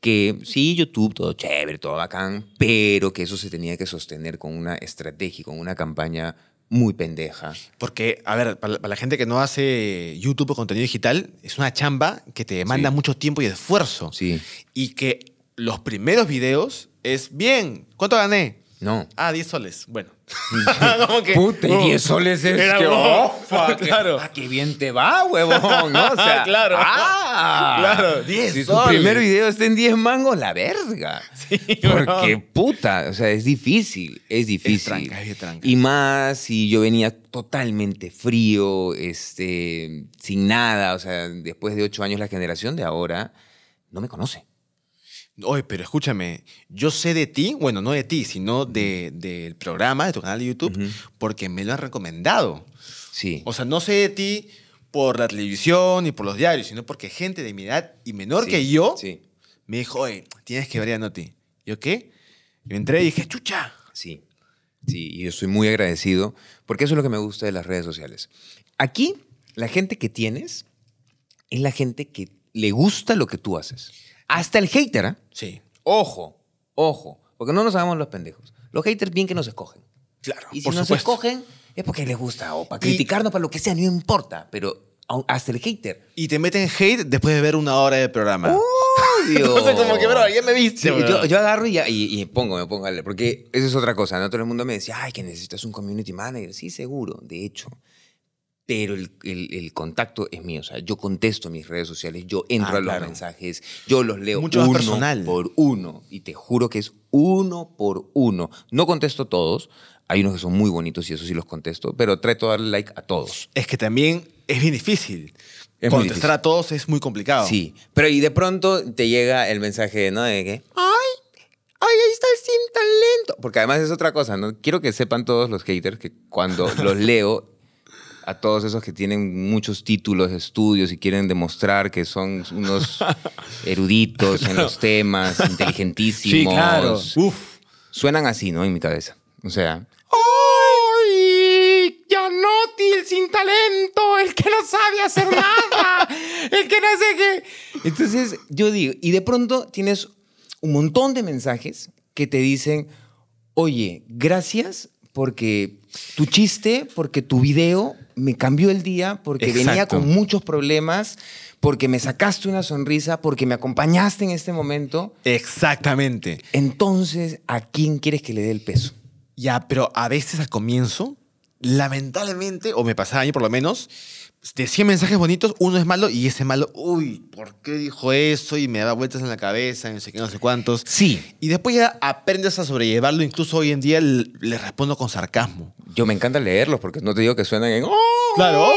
S1: que sí, YouTube, todo chévere, todo bacán, pero que eso se tenía que sostener con una estrategia, con una campaña muy pendeja. Porque, a ver, para la gente que no hace YouTube o contenido digital, es una chamba que te demanda mucho tiempo y esfuerzo. Sí. Y que los primeros videos es bien. ¿Cuánto gané? No. Ah, 10 soles. Bueno. Puta, ¿y 10 soles es era, que, oh, ah, claro. Ah, qué bien te va, huevón. ¿no? O sea, claro. Ah, claro, 10 Si soles. su primer video está en 10 mangos, la verga. Sí, Porque, puta, o sea, es difícil, es difícil. Y más si yo venía totalmente frío, este, sin nada, o sea, después de 8 años la generación de ahora no me conoce. Oye, pero escúchame, yo sé de ti, bueno, no de ti, sino del de, programa, de tu canal de YouTube, porque me lo han recomendado. Sí. O sea, no sé de ti por la televisión y por los diarios, sino porque gente de mi edad y menor que yo me dijo, oye, tienes que ver a Noti. ¿Yo qué? Yo entré y dije, chucha. Sí, sí, y yo estoy muy agradecido, porque eso es lo que me gusta de las redes sociales. Aquí, la gente que tienes es la gente que le gusta lo que tú haces. Hasta el hater, ¿ah? Sí. Ojo, ojo, porque no nos hagamos los pendejos. Los haters bien que nos escogen. Claro. Y si por nos escogen es porque les gusta o para criticarnos, para lo que sea, no importa, pero hasta el hater. Y te meten hate después de ver una hora de programa. ¡Oh! Entonces, como que, bro, alguien me viste. yo, agarro y, y, pongo, me pongo Porque eso es otra cosa, ¿no? Todo el mundo me dice ay, que necesitas un community manager. Sí, seguro. De hecho, pero el, contacto es mío. O sea, yo contesto mis redes sociales, yo entro ah, a los mensajes, yo los leo uno personal. por uno. Y te juro que es uno por uno. No contesto todos. Hay unos que son muy bonitos y eso sí los contesto, pero trato de darle like a todos. Es que también es bien difícil. Contestar a todos es muy complicado. Sí, pero y de pronto te llega el mensaje, ¿no? De que, ¡ay! ¡Ay, ahí está el sim tan lento! Porque además es otra cosa, ¿no? Quiero que sepan todos los haters que cuando los leo a todos esos que tienen muchos títulos, estudios y quieren demostrar que son unos eruditos en los temas, inteligentísimos. Sí, claro. Suenan así, ¿no? En mi cabeza. O sea. ¡Ay! ¡Yanotti, sin talento, el que no sabe hacer nada, el que no sé qué. Entonces, yo digo, y de pronto tienes un montón de mensajes que te dicen, oye, gracias porque tu chiste, porque tu video, me cambió el día porque venía con muchos problemas, porque me sacaste una sonrisa, porque me acompañaste en este momento. Exactamente. Entonces, ¿a quién quieres que le dé el peso? Ya, pero a veces al comienzo lamentablemente, o me pasaba a mí por lo menos, de 100 mensajes bonitos, uno es malo y ese malo, uy, ¿por qué dijo eso? Y me daba vueltas en la cabeza, no sé qué, no sé cuántos. Sí. Y después ya aprendes a sobrellevarlo, incluso hoy en día le respondo con sarcasmo. Yo me encanta leerlos porque no te digo que suenan en... ¡Oh! Claro.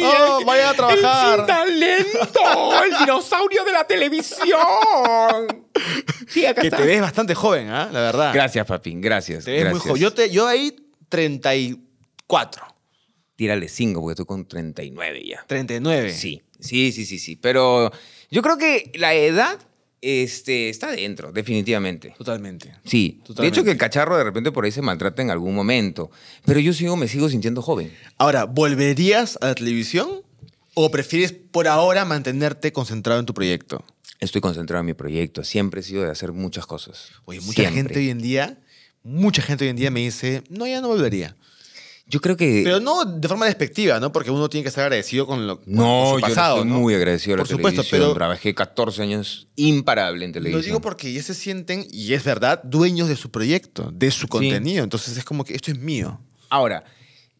S1: Oh, vaya a trabajar. talento, el dinosaurio de la televisión. que te ves bastante joven, ¿ah? La verdad. Gracias, papín, gracias. Te ves muy joven. Yo, te, yo ahí 34. Tírale 5, porque estoy con 39 ya. 39. Sí, sí, sí, sí, sí. Pero yo creo que la edad este, está dentro, definitivamente. Totalmente. Sí. De hecho, que el cacharro de repente por ahí se maltrata en algún momento. Pero yo sigo, me sigo sintiendo joven. Ahora, ¿volverías a la televisión? ¿O prefieres por ahora mantenerte concentrado en tu proyecto? estoy concentrado en mi proyecto. Siempre he sido de hacer muchas cosas. Oye, mucha gente hoy en día, mucha gente hoy en día me dice, no, ya no volvería. Yo creo que. Pero no de forma despectiva, ¿no? Porque uno tiene que estar agradecido con lo que no, Yo estoy muy agradecido a la Por supuesto, pero. Trabajé 14 años imparable en televisión. Lo digo porque ya se sienten, y es verdad, dueños de su proyecto, de su contenido. Entonces es como que esto es mío. Ahora,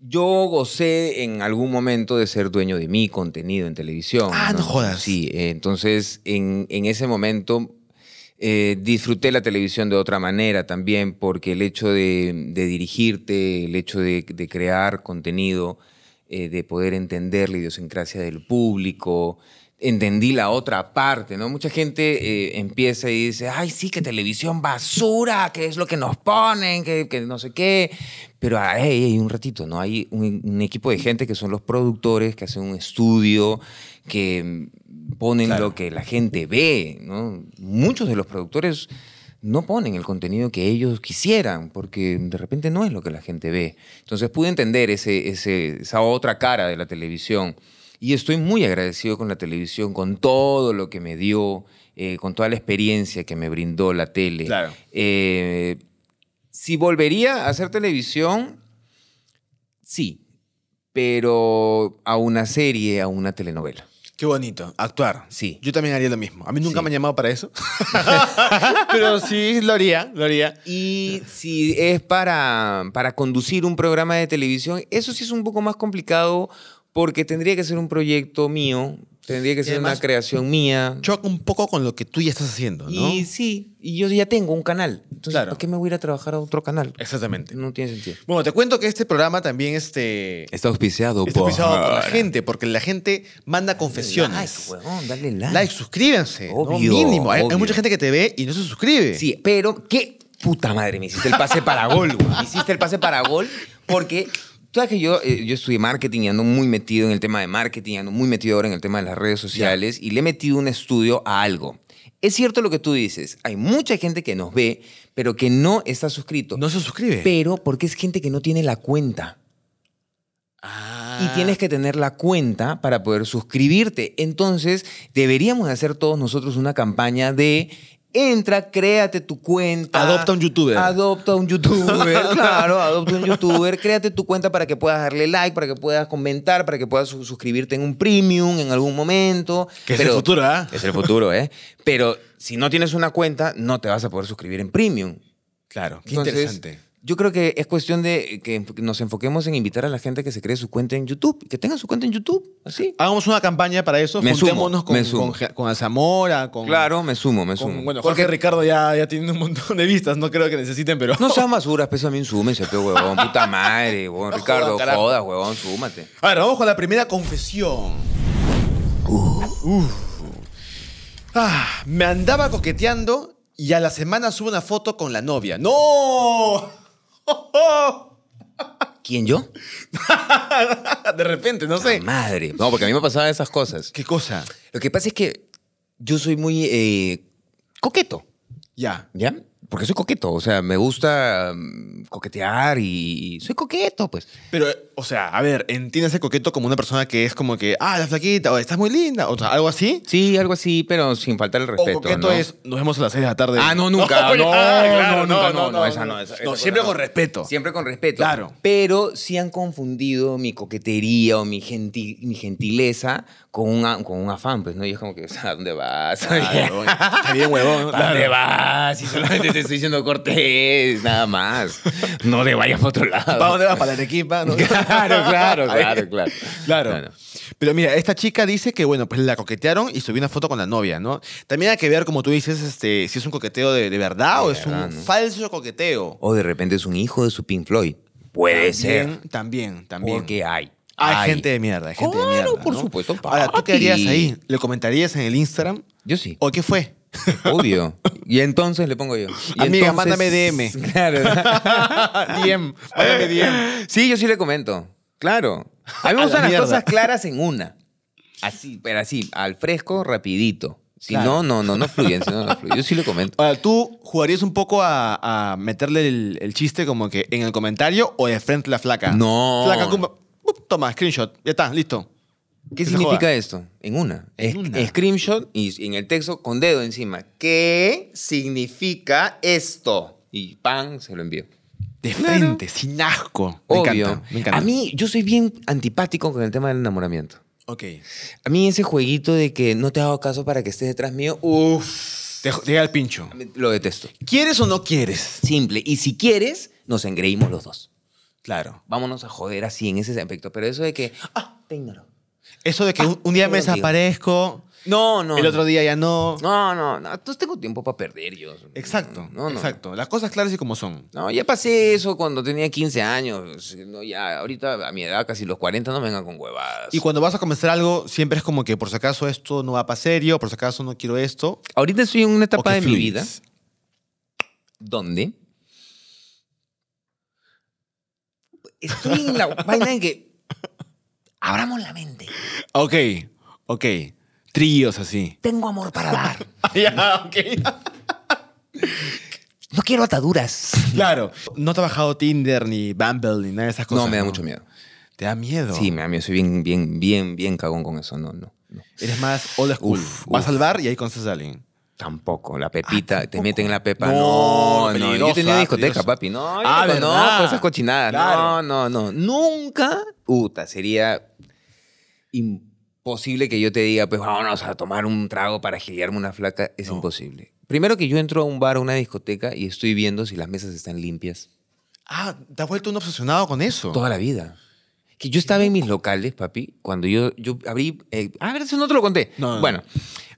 S1: yo gocé en algún momento de ser dueño de mi contenido en televisión. Ah, no, jodas. Sí, eh, entonces en, ese momento eh, disfruté la televisión de otra manera también, porque el hecho de, dirigirte, el hecho de, crear contenido, eh, de poder entender la idiosincrasia del público, entendí la otra parte, ¿no? Mucha gente eh, empieza y dice, ay, sí, que televisión basura, que es lo que nos ponen, que, no sé qué. Pero ahí hay un ratito, ¿no? Hay un, equipo de gente que son los productores, que hacen un estudio, que mm, ponen lo que la gente ve, ¿no? Muchos de los productores no ponen el contenido que ellos quisieran, porque de repente no es lo que la gente ve. Entonces pude entender esa otra cara de la televisión. Y estoy muy agradecido con la televisión, con todo lo que me dio, eh, con toda la experiencia que me brindó la tele. Claro. Eh, si volvería a hacer televisión, sí, pero a una serie, a una telenovela. Qué bonito, actuar. Sí. Yo también haría lo mismo. A mí nunca me han llamado para eso. Pero sí, lo haría, lo haría. Y si es para, para conducir un programa de televisión, eso sí es un poco más complicado porque tendría que ser un proyecto mío, tendría que ser una creación mía. Choca un poco con lo que tú ya estás haciendo, ¿no? Y sí, y yo ya tengo un canal. Entonces, claro. ¿por qué me voy a ir a trabajar a otro canal? Exactamente. No tiene sentido. Bueno, te cuento que este programa también este, está auspiciado, por... la gente, porque la gente manda confesiones. Dale like, weón, dale like. Like, suscríbanse. Obvio, Mínimo. Hay, mucha gente que te ve y no se suscribe. Sí, pero ¿qué? Puta madre, me hiciste el pase para gol, güey. hiciste el pase para gol porque sabes que eh, yo, estudié marketing y ando muy metido en el tema de marketing, ando muy metido ahora en el tema de las redes sociales y le he metido un estudio a algo. Es cierto lo que tú dices, hay mucha gente que nos ve, pero que no está suscrito. No se suscribe. Pero porque es gente que no tiene la cuenta. Ah. Y tienes que tener la cuenta para poder suscribirte. Entonces, deberíamos hacer todos nosotros una campaña de entra, créate tu cuenta. Adopta un youtuber. Adopta un youtuber, claro, adopta un youtuber. Créate tu cuenta para que puedas darle like, para que puedas comentar, para que puedas suscribirte en un premium en algún momento. Que es el futuro, ¿eh? Es el futuro, ¿eh? Pero si no tienes una cuenta, no te vas a poder suscribir en premium. Claro, qué Entonces, interesante. Yo creo que es cuestión de que nos enfoquemos en invitar a la gente que se cree su cuenta en YouTube, que tenga su cuenta en YouTube, así. Hagamos una campaña para eso, me sumo, con, me con, Zamora, Claro, me sumo, me sumo. bueno, Jorge, Ricardo ya, ya tiene un montón de vistas, no creo que necesiten, pero... No sean basuras, pero pues, también súmese huevón, puta madre, huevón. Ricardo, jodas, huevón, súmate. A ver, vamos con la primera confesión. Uh. Uh. Ah, me andaba coqueteando y a la semana subo una foto con la novia. ¡No! ¿Quién yo? de repente, no sé. madre. No, porque a mí me pasaban esas cosas. ¿Qué cosa? Lo que pasa es que yo soy muy eh, coqueto. Ya. ¿Ya? porque soy coqueto, o sea, me gusta mm, coquetear y soy coqueto, pues. Pero, o sea, a ver, el coqueto como una persona que es como que, ah, la flaquita, o estás muy linda, o sea, algo así. Sí, algo así, pero sin faltar el respeto. O coqueto es, nos vemos a las seis de la tarde. Ah, no, ah, nunca, no, no, no, no, no, esa no. siempre con respeto. Siempre con respeto. Claro. Pero sí han confundido mi coquetería o mi, mi gentileza con, una, con un afán, pues, ¿no? Y es como que, o sea, ¿dónde vas? está bien, huevón. ¿Dónde vas? Y solamente estoy diciendo Cortés, nada más. No te vayas para otro lado. Vamos de Para la claro, claro, claro, claro, claro. Pero mira, esta chica dice que, bueno, pues la coquetearon y subió una foto con la novia, ¿no? También hay que ver, como tú dices, este, si es un coqueteo de, verdad o es un falso coqueteo. O de repente es un hijo de su Pink Floyd. Puede ser. También, también. Porque hay. Hay, gente de mierda, hay gente de mierda. por supuesto. Papi. Ahora, ¿tú qué harías ahí? ¿Le comentarías en el Instagram? Yo sí. ¿O qué fue? Obvio. Y entonces le pongo yo. Amiga, mándame DM. Claro. DM. Mándame DM. Sí, yo sí le comento. Claro. A mí me gustan las cosas claras en una. Así, pero así, al fresco, rapidito. Si no, no, no, no fluyen, no, no Yo sí le comento. Ahora, ¿tú jugarías un poco a, meterle el, chiste como que en el comentario o de frente a la flaca? No. Flaca, Uh, toma, screenshot, ya está, listo. ¿Qué significa esto? En una. Screenshot y, en el texto con dedo encima. ¿Qué significa esto? Y pan, se lo envío. De frente, sin asco. Me Obvio. A mí, yo soy bien antipático con el tema del enamoramiento. Ok. A mí ese jueguito de que no te hago caso para que estés detrás mío, uff. Te da el pincho. Lo detesto. ¿Quieres o no quieres? Simple. Y si quieres, nos engreímos los dos. Claro. Vámonos a joder así en ese aspecto. Pero eso de que, ah, te ignoro. Eso de que ah, un, día me desaparezco. No, no. El otro día ya no. No, no, no. Entonces tengo tiempo para perder yo. Exacto. No, no, exacto. Las cosas claras y como son. No, ya pasé eso cuando tenía 15 años. No, ya, ahorita a mi edad, casi los 40, no me vengan con huevadas. Y cuando vas a comenzar algo, siempre es como que por si acaso esto no va para serio, por si acaso no quiero esto. Ahorita estoy en una etapa de mi vida ¿Dónde? estoy en la vaina en que abramos la mente. Ok, ok. Tríos así. Tengo amor para dar. Ya, ok. No quiero ataduras. Claro. No te trabajado Tinder ni Bumble ni nada de esas cosas. No, me da mucho miedo. ¿Te da miedo? Sí, me da miedo. Soy bien, bien, bien, bien cagón con eso. No, no. Eres más old school. Vas al bar y ahí conoces a alguien. Tampoco, la ah, pepita, te meten en la pepa. No, no, no. yo tenía discoteca, ah, papi. No, ah, no, no, cochinadas. No, no, no. Nunca, puta, sería imposible que yo te diga, pues vamos a tomar un trago para giliarme una flaca. Es imposible. Primero que yo entro a un bar, a una discoteca y estoy viendo si las mesas están limpias. Ah, te has vuelto un obsesionado con eso. Toda la vida. Que yo estaba en mis locales, papi, cuando yo, yo abrí. Eh, ah, a ver, eso no te lo conté. No, bueno.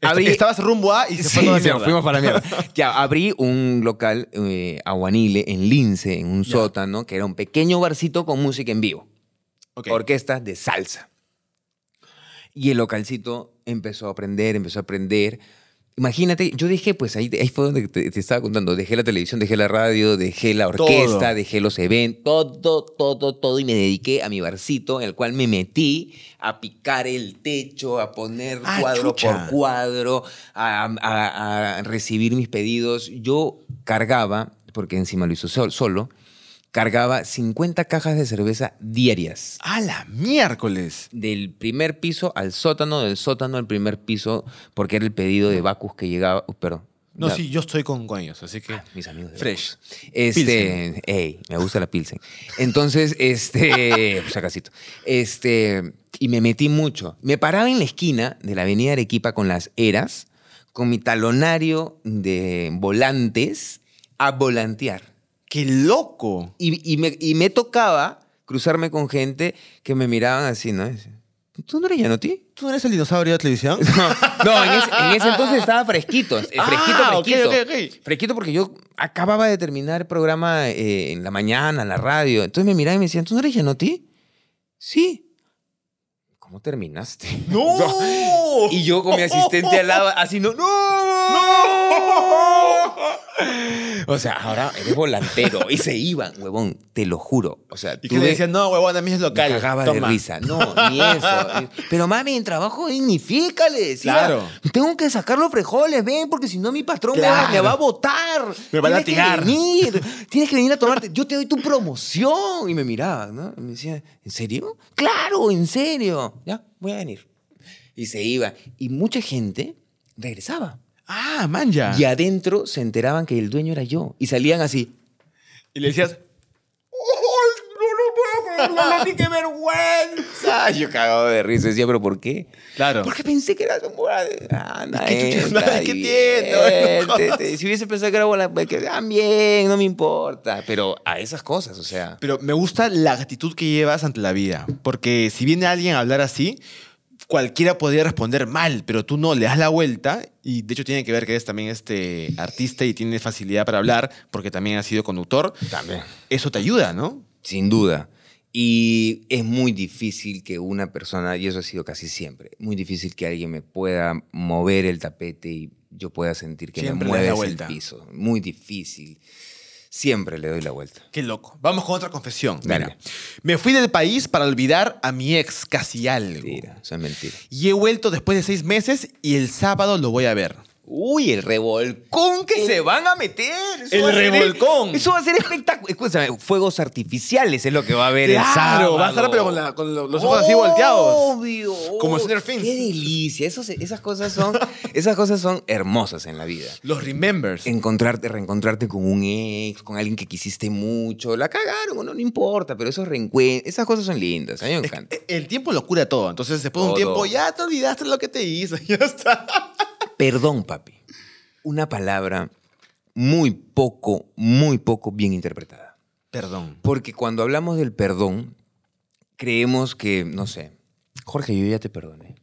S1: Estabas rumbo a y fuimos para mierda. ya, abrí un local eh, aguanile en Lince, en un sótano, que era un pequeño barcito con música en vivo. Orquesta de salsa. Y el localcito empezó a aprender, empezó a aprender Imagínate, yo dejé, pues ahí, ahí fue donde te, estaba contando, dejé la televisión, dejé la radio, dejé la orquesta, dejé los eventos, todo, todo, todo, y me dediqué a mi barcito en el cual me metí a picar el techo, a poner ah, cuadro por cuadro, a, a, recibir mis pedidos. Yo cargaba, porque encima lo hizo solo cargaba 50 cajas de cerveza diarias. ¡A la miércoles! Del primer piso al sótano, del sótano al primer piso, porque era el pedido de Bacus que llegaba. Oh, no, sí, yo estoy con, coños así que. Ah, mis amigos. Fresh. Este. Ey, me gusta la Pilsen. Entonces, este. pues Este. Y me metí mucho. Me paraba en la esquina de la avenida Arequipa con las eras, con mi talonario de volantes, a volantear. ¡Qué loco! Y, me, tocaba cruzarme con gente que me miraban así, ¿no? ¿Tú no eres Yanoti? ¿Tú no eres el dinosaurio de la televisión? No, en, ese, entonces estaba fresquito. Fresquito, ah, fresquito. Fresquito porque yo acababa de terminar el programa en la mañana, en la radio. Entonces me miraban y me decían, ¿tú no eres Yanoti? Sí. ¿Cómo terminaste? ¡No! y yo con mi asistente al lado, así, ¡no! ¡No! ¡No! o sea, ahora eres volantero. Y se iban, huevón, te lo juro. O sea, y que decían, no, huevón, a mí es local. me cagaba de risa. No, ni eso. Pero mami, en trabajo dignifícale, Claro. Tengo que sacar los frijoles, ven, porque si no mi patrón me, va, a votar. Me va a tirar. Tienes que venir. Tienes que venir a tomarte. Yo te doy tu promoción. Y me miraba, ¿no? Y me decía, ¿en serio? Claro, en serio. Ya, voy a venir. Y se iba. Y mucha gente regresaba. Ah, manja. Y adentro se enteraban que el dueño era yo. Y salían así. Y le decías, ¡Oh, no lo puedo creer, qué vergüenza! Yo cagado de risa. Decía, ¿pero por qué? Claro. Porque pensé que era como... ¡Ah, de... Anda, ¿Qué, entra, ¿qué tienes, si hubiese pensado que era bola, pues, que ah, bien! no me importa. Pero a esas cosas, o sea. Pero me gusta la actitud que llevas ante la vida. Porque si viene alguien a hablar así cualquiera podría responder mal, pero tú no, le das la vuelta y de hecho tiene que ver que eres también este artista y tiene facilidad para hablar porque también has sido conductor. También. Eso te ayuda, ¿no? Sin duda. Y es muy difícil que una persona, y eso ha sido casi siempre, muy difícil que alguien me pueda mover el tapete y yo pueda sentir que me mueve el piso. Muy difícil. Siempre le doy la vuelta. Qué loco. Vamos con otra confesión. me fui del país para olvidar a mi ex casi algo. Mentira, es mentira. Y he vuelto después de seis meses y el sábado lo voy a ver. Uy, el revolcón que se van a meter. el revolcón. eso va a ser espectáculo. Escúchame, fuegos artificiales es lo que va a haber claro, el va a estar pero con, los ojos así volteados. Obvio. Como Sinner Qué delicia. esas, cosas son, esas cosas son hermosas en la vida. Los remembers. Encontrarte, reencontrarte con un ex, con alguien que quisiste mucho. La cagaron, no, no importa, pero esos reencuentros, esas cosas son lindas. A mí me encanta. el tiempo lo cura todo. Entonces, después de un tiempo, ya te olvidaste lo que te hizo. Ya está. Perdón, papi. Una palabra muy poco, muy poco bien interpretada. Perdón. Porque cuando hablamos del perdón, creemos que, no sé, Jorge, yo ya te perdoné.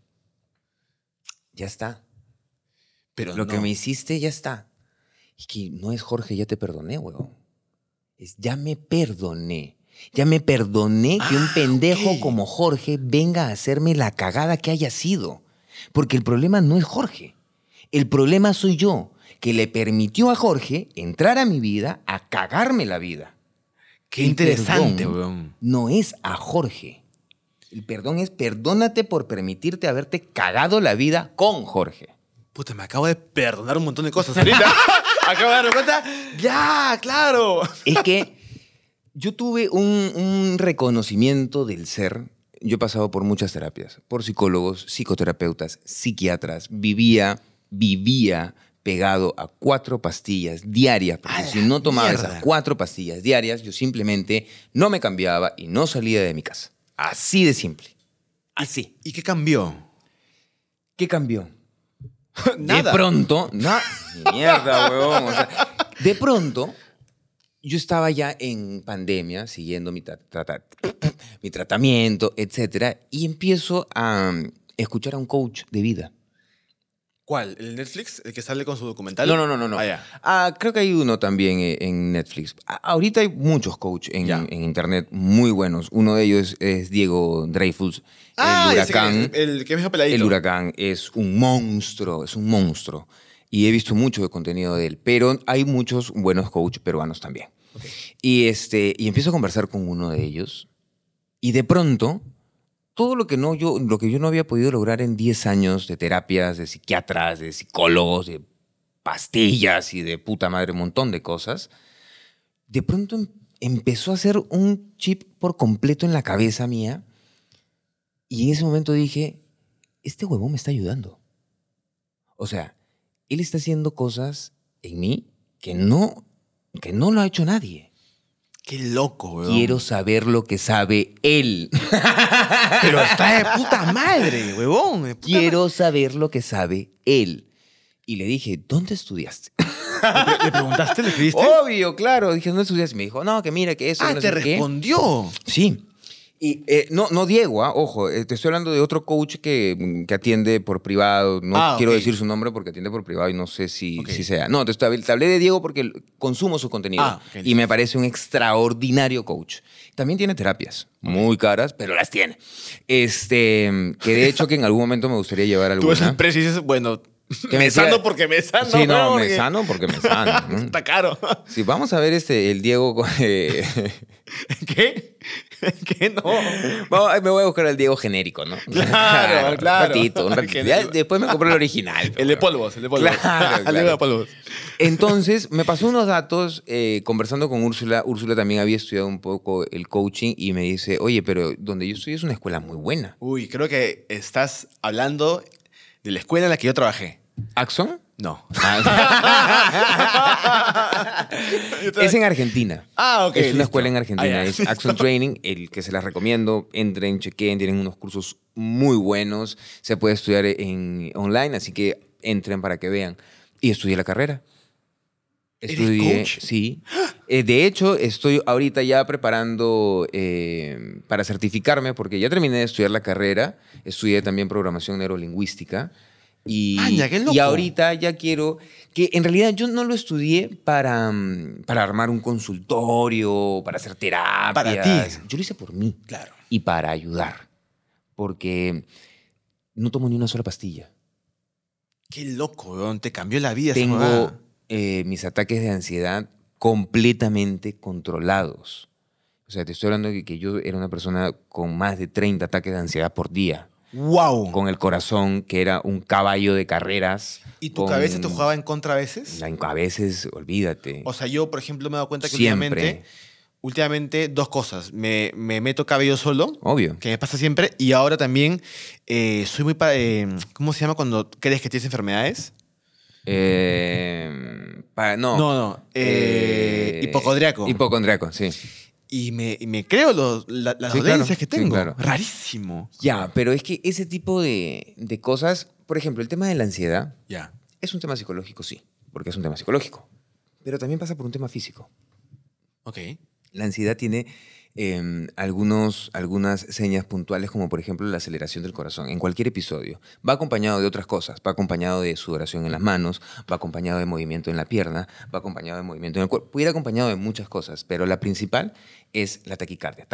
S1: Ya está. Pero lo que me hiciste ya está. Y que no es Jorge, ya te perdoné, weón. Es ya me perdoné. Ya me perdoné que un ah, pendejo como Jorge venga a hacerme la cagada que haya sido. Porque el problema no es Jorge. El problema soy yo, que le permitió a Jorge entrar a mi vida a cagarme la vida. Qué interesante, No es a Jorge. El perdón es perdónate por permitirte haberte cagado la vida con Jorge. Puta, me acabo de perdonar un montón de cosas ahorita. acabo de darme cuenta. ¡Ya! ¡Claro! es que yo tuve un, un reconocimiento del ser yo he pasado por muchas terapias, por psicólogos, psicoterapeutas, psiquiatras, vivía vivía pegado a cuatro pastillas diarias, porque si no tomaba esas cuatro pastillas diarias, yo simplemente no me cambiaba y no salía de mi casa. Así de simple. Así. ¿Y qué cambió? ¿Qué cambió? De pronto, de pronto, yo estaba ya en pandemia, siguiendo mi, tratamiento, etcétera, y empiezo a mm, escuchar a un coach de vida. ¿Cuál? ¿El Netflix? ¿El que sale con su documental? No, no, no, no. no. Ah, ah creo que hay uno también eh, en Netflix. Ahorita hay muchos coaches en, internet muy buenos. Uno de ellos es Diego Dreyfus. el ah, huracán. Que, el que es peladito. El huracán es un monstruo, es un monstruo. Y he visto mucho de contenido de él, pero hay muchos buenos coaches peruanos también. Y, este, y empiezo a conversar con uno de ellos y de pronto todo lo que no yo lo que yo no había podido lograr en 10 años de terapias, de psiquiatras, de psicólogos, de pastillas y de puta madre un montón de cosas, de pronto em, empezó a hacer un chip por completo en la cabeza mía y en ese momento dije, este huevón me está ayudando. O sea, él está haciendo cosas en mí que no que no lo ha hecho nadie. Qué loco, weón. Quiero saber lo que sabe él. Pero está de puta madre, huevón. Quiero saber lo que sabe él. Y le dije, ¿dónde estudiaste? ¿Le, preguntaste? ¿Le escribiste? Obvio, claro. Dije, ¿dónde estudiaste? Y me dijo, no, que mira, que eso. Ah, te respondió. Sí. Eh, no, no Diego, ah, ojo, eh, te estoy hablando de otro coach que, mm, atiende por privado. No ah, quiero decir su nombre porque atiende por privado y no sé si, si sea. No, te, hablé de Diego porque consumo su contenido ah, y me parece un extraordinario coach. También tiene terapias muy caras, pero las tiene. Este, que de hecho que en algún momento me gustaría llevar alguna. Tú precisas, preciso, bueno, que me sano porque me sano? Sí, no, me sano porque me sano. Está caro. Sí, vamos a ver este, el Diego. Eh, ¿Qué? ¿Qué no? me voy a buscar el Diego genérico, ¿no? Claro, claro. Un ratito, después me compré el original. el de polvos, el de polvos. Claro, claro. de polvos. Entonces, me pasó unos datos eh, conversando con Úrsula. Úrsula también había estudiado un poco el coaching y me dice, oye, pero donde yo estoy es una escuela muy buena. Uy, creo que estás hablando de la escuela en la que yo trabajé. ¿Axon? No. es en Argentina. Ah, ok. Es una escuela en Argentina. Ah, es Axon Training, el que se las recomiendo. Entren, chequen, tienen unos cursos muy buenos. Se puede estudiar en online, así que entren para que vean. Y estudié la carrera. Estudié, sí. Eh, de hecho, estoy ahorita ya preparando eh, para certificarme porque ya terminé de estudiar la carrera, estudié también programación neurolingüística y, ah, y ahorita ya quiero que en realidad yo no lo estudié para, mm, para armar un consultorio, para hacer terapia. Para ti. Yo lo hice por mí. Claro. Y para ayudar. Porque no tomo ni una sola pastilla. Qué loco, Te cambió la vida. Tengo eh, mis ataques de ansiedad completamente controlados. O sea, te estoy hablando de que yo era una persona con más de 30 ataques de ansiedad por día. ¡Wow! Con el corazón, que era un caballo de carreras. ¿Y tu cabeza te jugaba en contra a veces? a veces, olvídate. O sea, yo, por ejemplo, me he dado cuenta que últimamente últimamente dos cosas. Me, meto cabello solo. Obvio. Que me pasa siempre. Y ahora también eh, soy muy... Eh, ¿Cómo se llama cuando crees que tienes enfermedades? Eh, para, no. No, no. Eh, eh, hipocondriaco. Hipocondriaco, sí. Y me, me creo las dolencias que tengo. Rarísimo. Ya, pero es que ese tipo de, cosas, por ejemplo, el tema de la ansiedad, ya. es un tema psicológico, sí, porque es un tema psicológico, pero también pasa por un tema físico. Ok. La ansiedad tiene algunos, algunas señas puntuales, como por ejemplo la aceleración del corazón, en cualquier episodio. Va acompañado de otras cosas, va acompañado de sudoración en las manos, va acompañado de movimiento en la pierna, va acompañado de movimiento en el cuerpo, puede ir acompañado de muchas cosas, pero la principal es la taquicardia.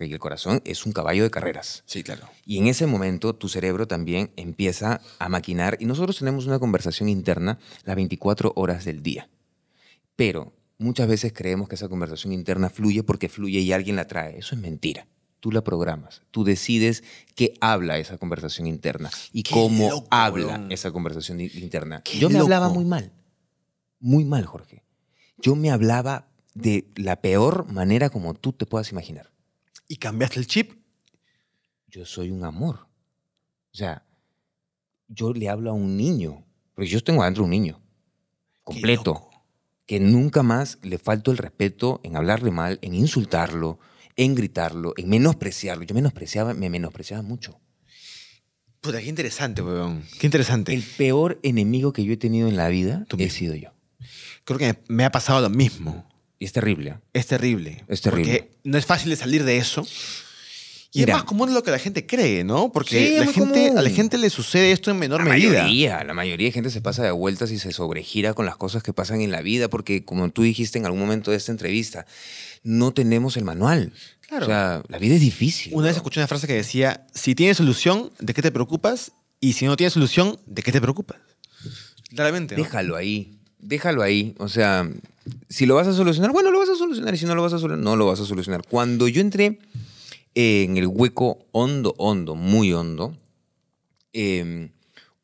S1: y el corazón es un caballo de carreras. Sí, claro. Y en ese momento tu cerebro también empieza a maquinar y nosotros tenemos una conversación interna las 24 horas del día. Pero Muchas veces creemos que esa conversación interna fluye porque fluye y alguien la trae. Eso es mentira. Tú la programas, tú decides qué habla esa conversación interna y cómo habla esa conversación interna. Yo me hablaba muy mal, muy mal, Jorge. Yo me hablaba de la peor manera como tú te puedas imaginar. ¿Y cambiaste el chip? Yo soy un amor. O sea, yo le hablo a un niño, porque yo tengo adentro un niño, completo que nunca más le falto el respeto en hablarle mal, en insultarlo, en gritarlo, en menospreciarlo. Yo menospreciaba, me menospreciaba mucho. Puta, qué interesante, weón. Qué interesante. El peor enemigo que yo he tenido en la vida Tú he sido yo. Creo que me ha pasado lo mismo. Y es terrible. Es terrible. Es terrible. no es fácil de salir de eso. Y es más común de lo que la gente cree, ¿no? Porque la gente, a la gente le sucede esto en menor la medida. Mayoría, la mayoría de gente se pasa de vueltas y se sobregira con las cosas que pasan en la vida, porque como tú dijiste en algún momento de esta entrevista, no tenemos el manual. O sea, la vida es difícil. Una vez escuché una frase que decía, si tienes solución, ¿de qué te preocupas? Y si no tienes solución, ¿de qué te preocupas? Claramente. Déjalo ahí, déjalo ahí. O sea, si lo vas a solucionar, bueno, lo vas a solucionar. Y si no lo vas a solucionar, no lo vas a solucionar. Cuando yo entré eh, en el hueco hondo, hondo, muy hondo, em,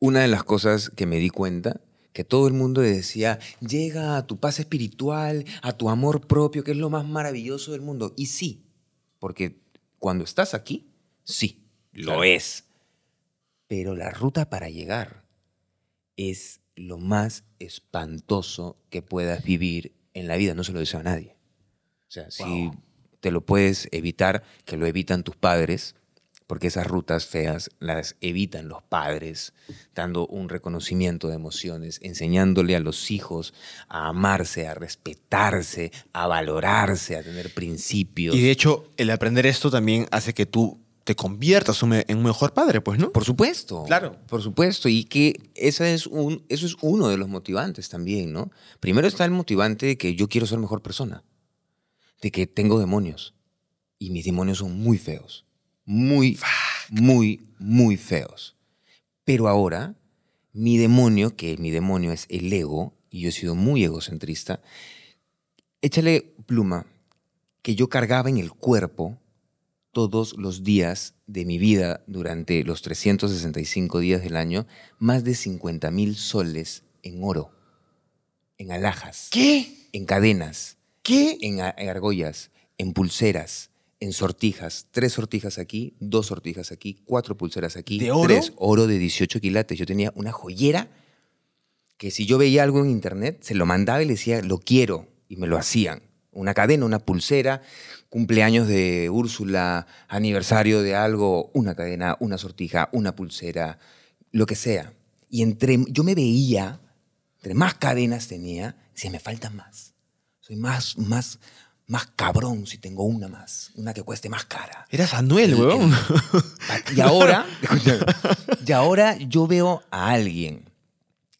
S1: una de las cosas que me di cuenta, que todo el mundo decía, llega a tu paz espiritual, a tu amor propio, que es lo más maravilloso del mundo. Y sí, porque cuando estás aquí, sí, lo es. Pero la ruta para llegar es lo más espantoso que puedas vivir en la vida. No se lo deseo a nadie. O sea, si te lo puedes evitar, que lo evitan tus padres, porque esas rutas feas las evitan los padres, dando un reconocimiento de emociones, enseñándole a los hijos a amarse, a respetarse, a valorarse, a tener principios. Y de hecho, el aprender esto también hace que tú te conviertas en un mejor padre, pues, ¿no? Por supuesto. Claro. Por supuesto. Y que esa es un, eso es uno de los motivantes también, ¿no? Primero está el motivante de que yo quiero ser mejor persona de que tengo demonios. Y mis demonios son muy feos. Muy, muy, muy feos. Pero ahora, mi demonio, que mi demonio es el ego, y yo he sido muy egocentrista, échale pluma que yo cargaba en el cuerpo todos los días de mi vida durante los 365 días del año más de 50 mil soles en oro, en alhajas. ¿Qué? En cadenas. ¿Qué? En, argollas, en pulseras, en sortijas. Tres sortijas aquí, dos sortijas aquí, cuatro pulseras aquí. Tres, oro de 18 quilates. Yo tenía una joyera que si yo veía algo en internet, se lo mandaba y le decía, lo quiero. Y me lo hacían. Una cadena, una pulsera, cumpleaños de Úrsula, aniversario de algo, una cadena, una sortija, una pulsera, lo que sea. Y entre, yo me veía, entre más cadenas tenía, si me faltan más. Soy más, más, más cabrón si tengo una más, una que cueste más cara. Eras Anuel, weón. Y ahora, y ahora yo veo a alguien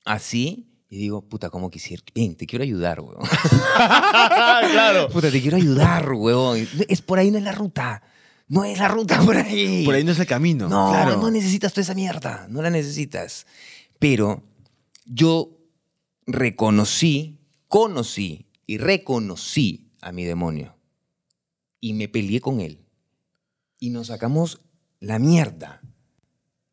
S1: así y digo, puta, ¿cómo quisiera? Ven, te quiero ayudar, weón. claro. Puta, te quiero ayudar, weón. Es por ahí, no es la ruta. No es la ruta por ahí. Por ahí no es el camino. No, no necesitas toda esa mierda. No la necesitas. Pero yo reconocí, conocí y reconocí a mi demonio y me peleé con él y nos sacamos la mierda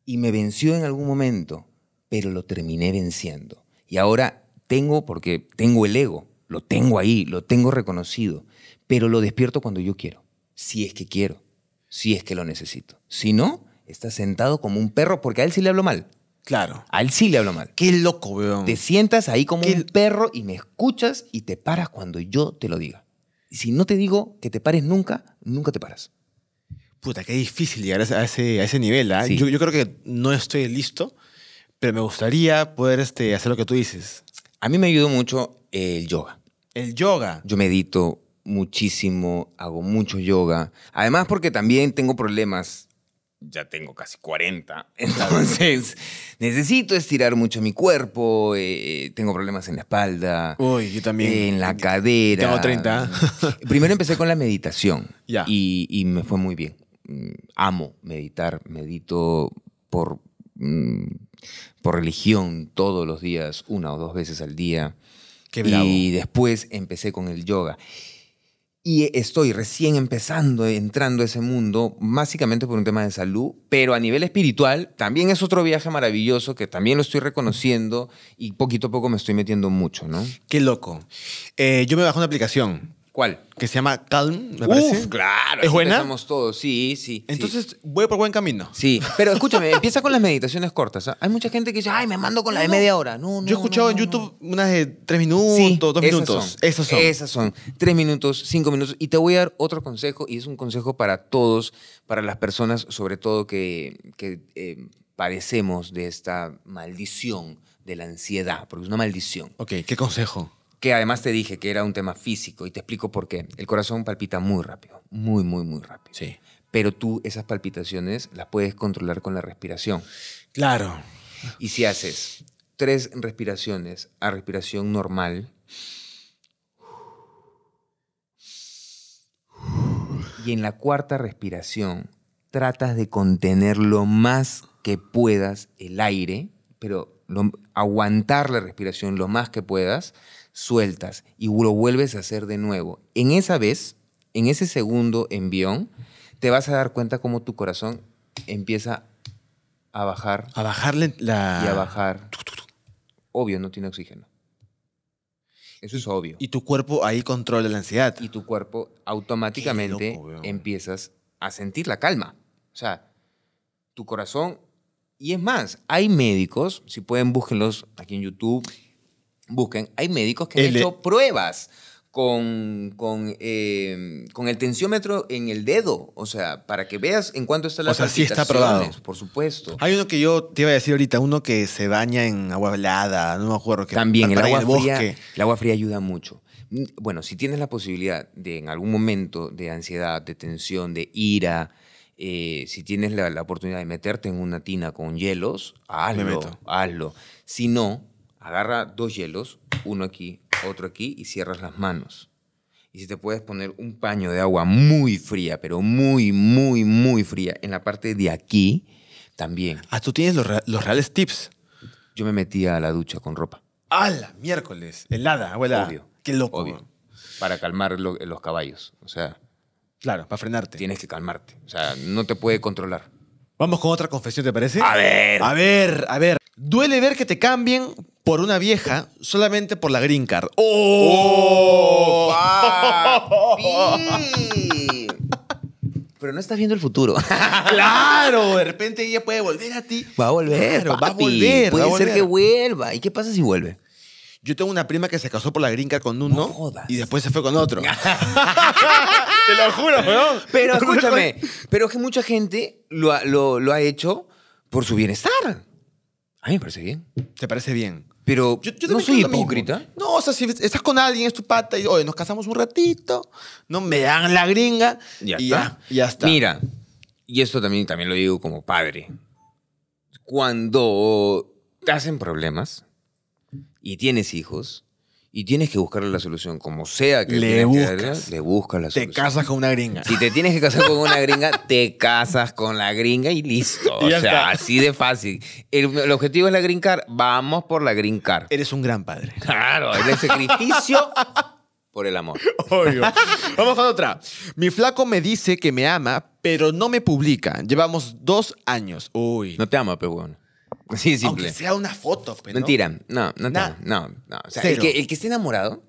S1: y me venció en algún momento, pero lo terminé venciendo. Y ahora tengo, porque tengo el ego, lo tengo ahí, lo tengo reconocido, pero lo despierto cuando yo quiero, si es que quiero, si es que lo necesito. Si no, está sentado como un perro porque a él sí le hablo mal. Claro. A él sí le hablo mal. Qué loco, weón. Te sientas ahí como un perro y me escuchas y te paras cuando yo te lo diga. Y si no te digo que te pares nunca, nunca te paras. Puta, qué difícil llegar a ese, nivel. ¿ah? Yo, creo que no estoy listo, pero me gustaría poder este, hacer lo que tú dices. A mí me ayudó mucho el yoga. El yoga. Yo medito muchísimo, hago mucho yoga. Además porque también tengo problemas ya tengo casi 40, entonces necesito estirar mucho mi cuerpo, eh, tengo problemas en la espalda, Uy, yo también. en la cadera. Tengo 30. Primero empecé con la meditación yeah. y, me fue muy bien. Mm, amo meditar, medito por, mm, por religión todos los días, una o dos veces al día. Qué Y después empecé con el yoga. Y estoy recién empezando, entrando a ese mundo, básicamente por un tema de salud, pero a nivel espiritual también es otro viaje maravilloso que también lo estoy reconociendo y poquito a poco me estoy metiendo mucho, ¿no? Qué loco. Eh, yo me bajo una aplicación ¿Cuál? Que se llama Calm, me claro. ¿Es buena? Empezamos todos, sí, sí. Entonces, voy por buen camino. Sí, pero escúchame, empieza con las meditaciones cortas. ¿ah? Hay mucha gente que dice, ay, me mando con la de media hora. No, no Yo he escuchado en YouTube unas de tres minutos, dos minutos. Son, esas son. Esas son. Tres minutos, cinco minutos. Y te voy a dar otro consejo, y es un consejo para todos, para las personas, sobre todo que, que eh, padecemos de esta maldición de la ansiedad, porque es una maldición. Ok, ¿qué consejo? que además te dije que era un tema físico y te explico por qué. El corazón palpita muy rápido, muy, muy, muy rápido. Sí. Pero tú esas palpitaciones las puedes controlar con la respiración. Claro. Y si haces tres respiraciones a respiración normal, y en la cuarta respiración tratas de contener lo más que puedas el aire, pero aguantar la respiración lo más que puedas, sueltas y lo vuelves a hacer de nuevo. En esa vez, en ese segundo envión, te vas a dar cuenta cómo tu corazón empieza a bajar. A bajarle la... Y a bajar. Obvio, no tiene oxígeno. Eso es obvio. Y tu cuerpo ahí controla la ansiedad. Y tu cuerpo automáticamente empiezas a sentir la calma. O sea, tu corazón. Y es más, hay médicos, si pueden búsquenlos aquí en YouTube, busquen, hay médicos que han e- hecho pruebas con, con, em, con, el tensiómetro en el dedo, o sea, para que veas en cuánto está la o sea, sí está probado. por supuesto. Hay uno que yo te iba a decir ahorita, uno que se baña en agua helada, no me acuerdo. Que También, el agua, el fría, el agua fría ayuda mucho. Mm, bueno, si tienes la posibilidad de en algún momento de ansiedad, de tensión, de ira, eh, si tienes la, oportunidad de meterte en una tina con hielos, hazlo, hazlo. Si no, agarra dos hielos, uno aquí, otro aquí, y cierras las manos. Y si te puedes poner un paño de agua muy fría, pero muy, muy, muy fría, en la parte de aquí también. Ah, tú tienes los, reales tips. Yo me metía a la ducha con ropa. ¡Hala! Miércoles, helada, abuela. Obvio. Qué loco. Para calmar los caballos. O sea. Claro, para frenarte. Tienes que calmarte. O sea, no te puede controlar. Vamos con otra confesión, ¿te parece? A ver. A ver, a ver. Duele ver que te cambien por una vieja solamente por la green card. ¡Oh! oh pero no estás viendo el futuro. claro, de repente ella puede volver a ti. Va a volver, va a volver. Puede ser que vuelva. ¿Y qué pasa si vuelve? Yo tengo una prima que se casó por la card con uno y después se fue con otro. Te lo juro, Pero escúchame, pero es que mucha gente lo, ha- lo ha hecho por su bienestar. A mí me parece bien. ¿Te parece bien? Pero yo, no soy hipócrita. No, o sea, si estás con alguien, es tu pata, y oye, nos casamos un ratito, no me dan la gringa, y Ya, está. Mira, y esto también, también lo digo como padre. Cuando te hacen problemas y tienes hijos, y tienes que buscarle la solución. Como sea que le buscas, le buscas la solución. Te casas con una gringa. Si te tienes que casar con una gringa, te casas con la gringa y listo. o sea, así de fácil. El, objetivo es la green card. Vamos por la green card. Eres un gran padre. Claro, el sacrificio por el amor. Vamos con otra. Mi flaco me dice que me ama, pero no me publica. Llevamos dos años. Uy. No te ama, pero Sí, simple. Aunque sea una foto, pero. Pues, Mentira, no, no, no, no, O sea, el que, esté enamorado,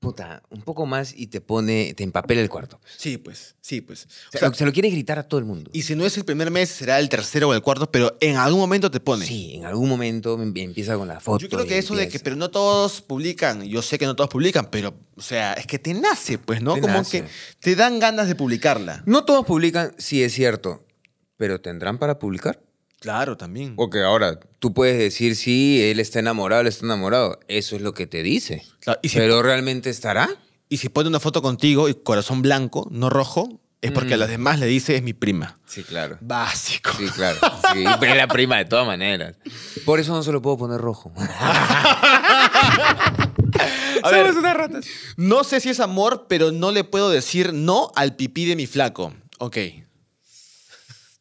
S1: puta, un poco más y te pone, te empapela el cuarto. Pues. Sí, pues, sí, pues. O sea, se lo quiere gritar a todo el mundo. Y si no es el primer mes, será el tercero o el cuarto, pero en algún momento te pone. Sí, en algún momento em, empieza con la foto. Yo creo que eso de que, pero no todos publican, yo sé que no todos publican, pero, o sea, es que te nace, pues, ¿no? Como que te dan ganas de publicarla. No todos publican, sí es cierto, pero ¿tendrán para publicar? Claro, también. Porque ahora tú puedes decir, sí, él está enamorado, él está enamorado. Eso es lo que te dice. Pero realmente estará. Y si pone una foto contigo y corazón blanco, no rojo, es porque a mm. las demás le dice es mi prima. Sí, claro. Básico. Sí, claro. pero es la prima de todas maneras. Por eso no se lo puedo poner rojo. unas ratas. No sé si es amor, pero no le puedo decir no al pipí de mi flaco. Ok.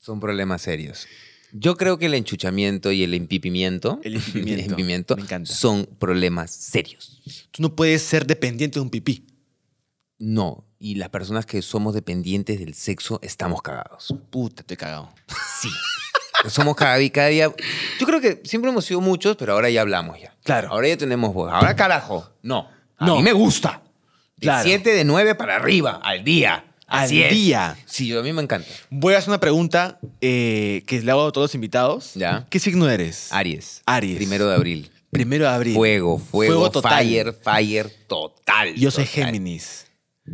S1: Son problemas serios. Yo creo que el enchuchamiento y el empipimiento, el empipimiento, el empipimiento son problemas serios. Tú no puedes ser dependiente de un pipí. No, y las personas que somos dependientes del sexo estamos cagados. Puta, estoy cagado. Sí. Somos cagados y cada día. Yo creo que siempre hemos sido muchos, pero ahora ya hablamos ya. Claro. Ahora ya tenemos voz. Ahora carajo. No. A no. mí me gusta. De siete, de nueve para arriba al día al día. Sí, a mí me encanta. Voy a hacer una pregunta eh, que le hago a todos los invitados. ¿Qué signo eres? Aries. Aries. Primero de abril. Primero de abril. Fuego, fuego, fire, fire total. Yo soy Géminis.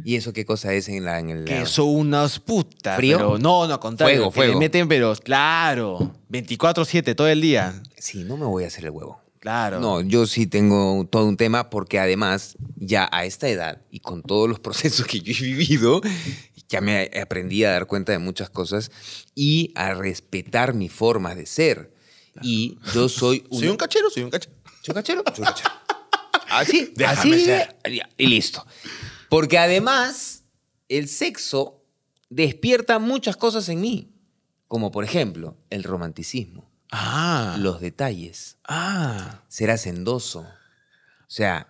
S1: ¿Y eso qué cosa es en la.? el, que son unas putas. ¿Frío? Pero no, no, contrario. Fuego, meten, pero claro, 24-7 todo el día. Sí, no me voy a hacer el huevo. No, yo sí tengo todo un tema porque además ya a esta edad y con todos los procesos que yo he vivido, ya me aprendí a dar cuenta de muchas cosas y a respetar mi forma de ser. Y yo soy un... Soy un cachero, soy un cachero. Soy un cachero, soy un cachero. así, ah, Déjame así ah, y listo. Porque además el sexo despierta muchas cosas en mí, como por ejemplo el romanticismo. Ah. Los detalles. Ah. Ser hacendoso. O sea,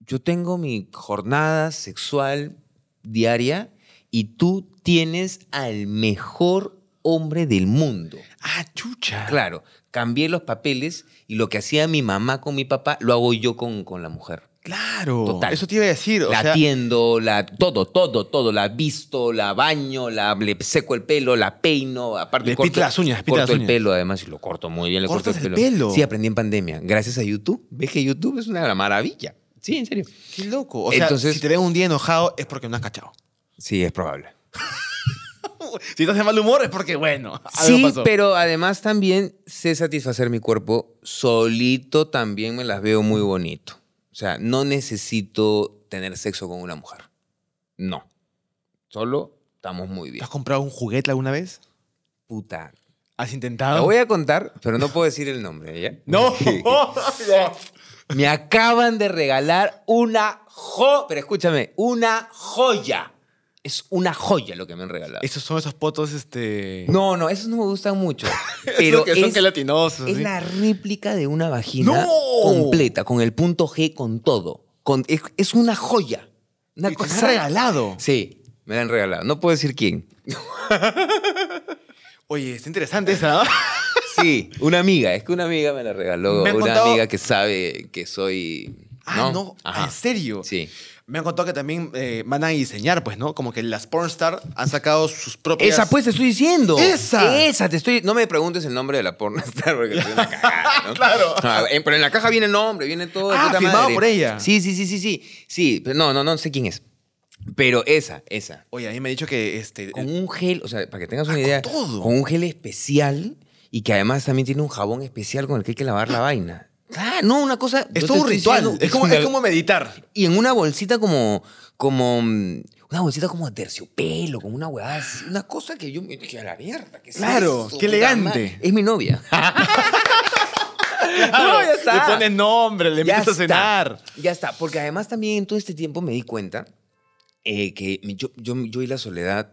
S1: yo tengo mi jornada sexual diaria y tú tienes al mejor hombre del mundo. Ah, chucha. Claro, cambié los papeles y lo que hacía mi mamá con mi papá lo hago yo con, con la mujer. Claro. Eso te iba a decir. la atiendo, todo, todo, todo. La visto, la baño, la, le seco el pelo, la peino. Aparte, le corto, las uñas, corto el pelo, además, y lo corto muy bien. Le corto el, pelo. Sí, aprendí en pandemia. Gracias a YouTube. Ves que YouTube es una maravilla. Sí, en serio. Qué loco. O Entonces, sea, si te veo un día enojado es porque no has cachado. Sí, es probable. si te de mal humor es porque, bueno. sí, pero además también sé satisfacer mi cuerpo solito, también me las veo muy bonito. O sea, no necesito tener sexo con una mujer. No. Solo estamos muy bien. has comprado un juguete alguna vez? Puta. ¿Has intentado? Lo voy a contar, pero no puedo decir el nombre, No. Me acaban de regalar una jo... Pero escúchame, una joya es una joya lo que me han regalado. Esos son esas fotos, este. No, no, esos no me gustan mucho. pero que son es, Es la réplica de una vagina completa, con el punto G, con todo. Con, es, una joya. Una ¿Y cosa. regalado? Sí, me la han regalado. No puedo decir quién. Oye, es interesante esa. sí, una amiga. Es que una amiga me la regaló. una amiga que sabe que soy. Ah, no. ¿En serio? Sí me han contado que también eh, van a diseñar, pues, ¿no? Como que las pornstar han sacado sus propias. Esa, pues, te estoy diciendo. Esa. Esa, te estoy. No me preguntes el nombre de la pornstar porque una cagada, ¿no? Claro. pero en la caja viene el nombre, viene todo. Ah, firmado por ella. Sí, sí, sí, sí, sí. Sí, no, no, no sé quién es. Pero esa, esa. Oye, a mí me ha dicho que este. Con un gel, o sea, para que tengas una ah, idea. Con todo. Con un gel especial y que además también tiene un jabón especial con el que hay que lavar la vaina. Ah, no, una cosa. Es todo un ritual. es, como, meditar. Y en una bolsita como. como mm, una bolsita como de terciopelo, como una huevada. una cosa que yo. Que a la mierda. claro, qué elegante. Es mi novia. no, ya está. Le pone nombre, le metes a cenar. Ya está, porque además también en todo este tiempo me di cuenta eh, que yo, yo y la soledad,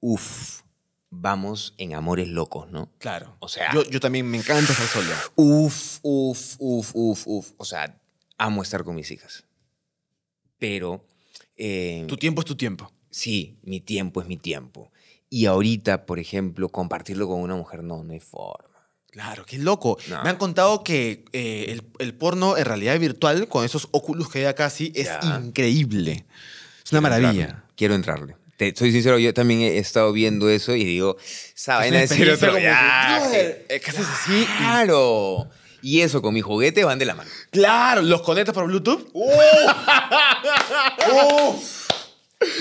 S1: uff, vamos en amores locos, ¿no? Claro. O sea. Yo, también me encanta estar solo. Uf, uf, uf, uf, uf. O sea, amo estar con mis hijas. Pero. Eh, tu tiempo es tu tiempo. Sí, mi tiempo es mi tiempo. Y ahorita, por ejemplo, compartirlo con una mujer no, no hay forma. Claro, qué loco. Me han contado que eh, el, porno en realidad virtual, con esos óculos que hay acá, sí, es increíble. Es una maravilla. Quiero entrarle te, soy sincero, yo también he estado viendo eso y digo, saben Ya, eh, eh, ¿qué haces así? Claro. Y eso con mi juguete van de la mano. Claro, los conectas por Bluetooth. ¡Uf!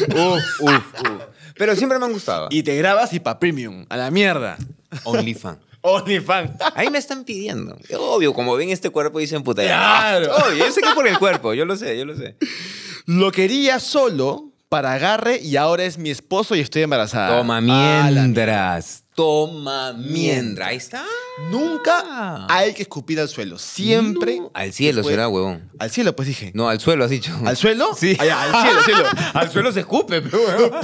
S1: ¡Uf! ¡Uf! ¡Uf! Pero siempre me han gustado. Y te grabas y pa' premium, a la mierda. OnlyFans. OnlyFans. Ahí me están pidiendo. Obvio, como ven este cuerpo dicen puta. Claro. Obvio, yo sé que por el cuerpo, yo lo sé, yo lo sé. Lo quería solo para agarre y ahora es mi esposo y estoy embarazada. Toma mientras. Toma mientras. Ahí está. Nunca hay que escupir al suelo. Siempre. Al cielo, será, huevón. Al cielo, pues dije. No, al suelo has dicho. ¿Al suelo? Sí. al cielo, al cielo. al suelo se escupe, pero huevón.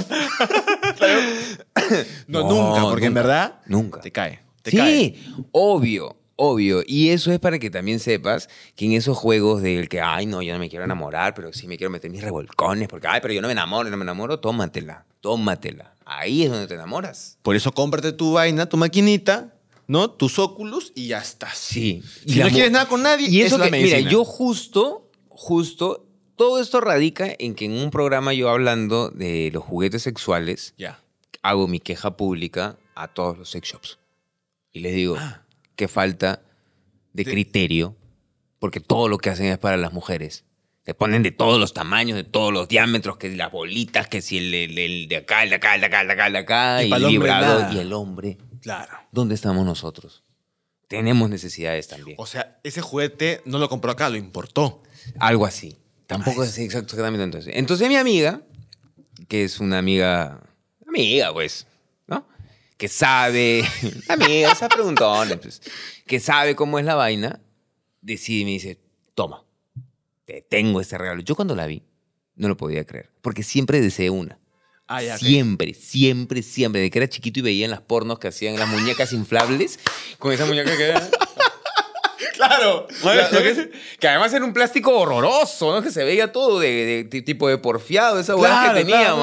S1: no, nunca, porque en verdad. Nunca. Te cae.
S2: Te sí,
S1: obvio obvio. Y eso es para que también sepas que en esos juegos del que, ay, no, yo no me quiero enamorar, pero sí me quiero meter mis revolcones, porque, ay, pero yo no me enamoro, no me enamoro, tómatela, tómatela. Ahí es donde te enamoras. Por eso cómprate tu vaina, tu maquinita, ¿no? Tus óculos y ya está. Sí. Si no quieres nada con nadie, y eso es Mira, yo justo, justo, todo esto radica en que en un programa yo hablando de los juguetes sexuales, hago mi queja pública a todos los sex shops. Y les digo... Ah. Que falta de, criterio, porque todo lo que hacen es para las mujeres. Te ponen de todos los tamaños, de todos los diámetros, que las bolitas, que si el, el, de acá, el de acá, el de acá, el de acá, el de acá, y, el, librado, y el hombre. Claro. ¿Dónde estamos nosotros? Tenemos necesidades también. O sea, ese juguete no lo compró acá, lo importó. Algo así. Tampoco es exacto, exactamente entonces. Entonces mi amiga, que es una amiga, amiga pues, ¿no? que sabe, amigo, se pues. que sabe cómo es la vaina, decide y me dice, toma, te tengo este regalo. Yo cuando la vi, no lo podía creer, porque siempre deseé una. Ah, siempre, siempre, siempre. De que era chiquito y veía en las pornos que hacían las muñecas inflables, con esa muñeca que era... Claro. que, además era un plástico horroroso, Que se veía todo de, tipo de porfiado, esa hueá que tenía,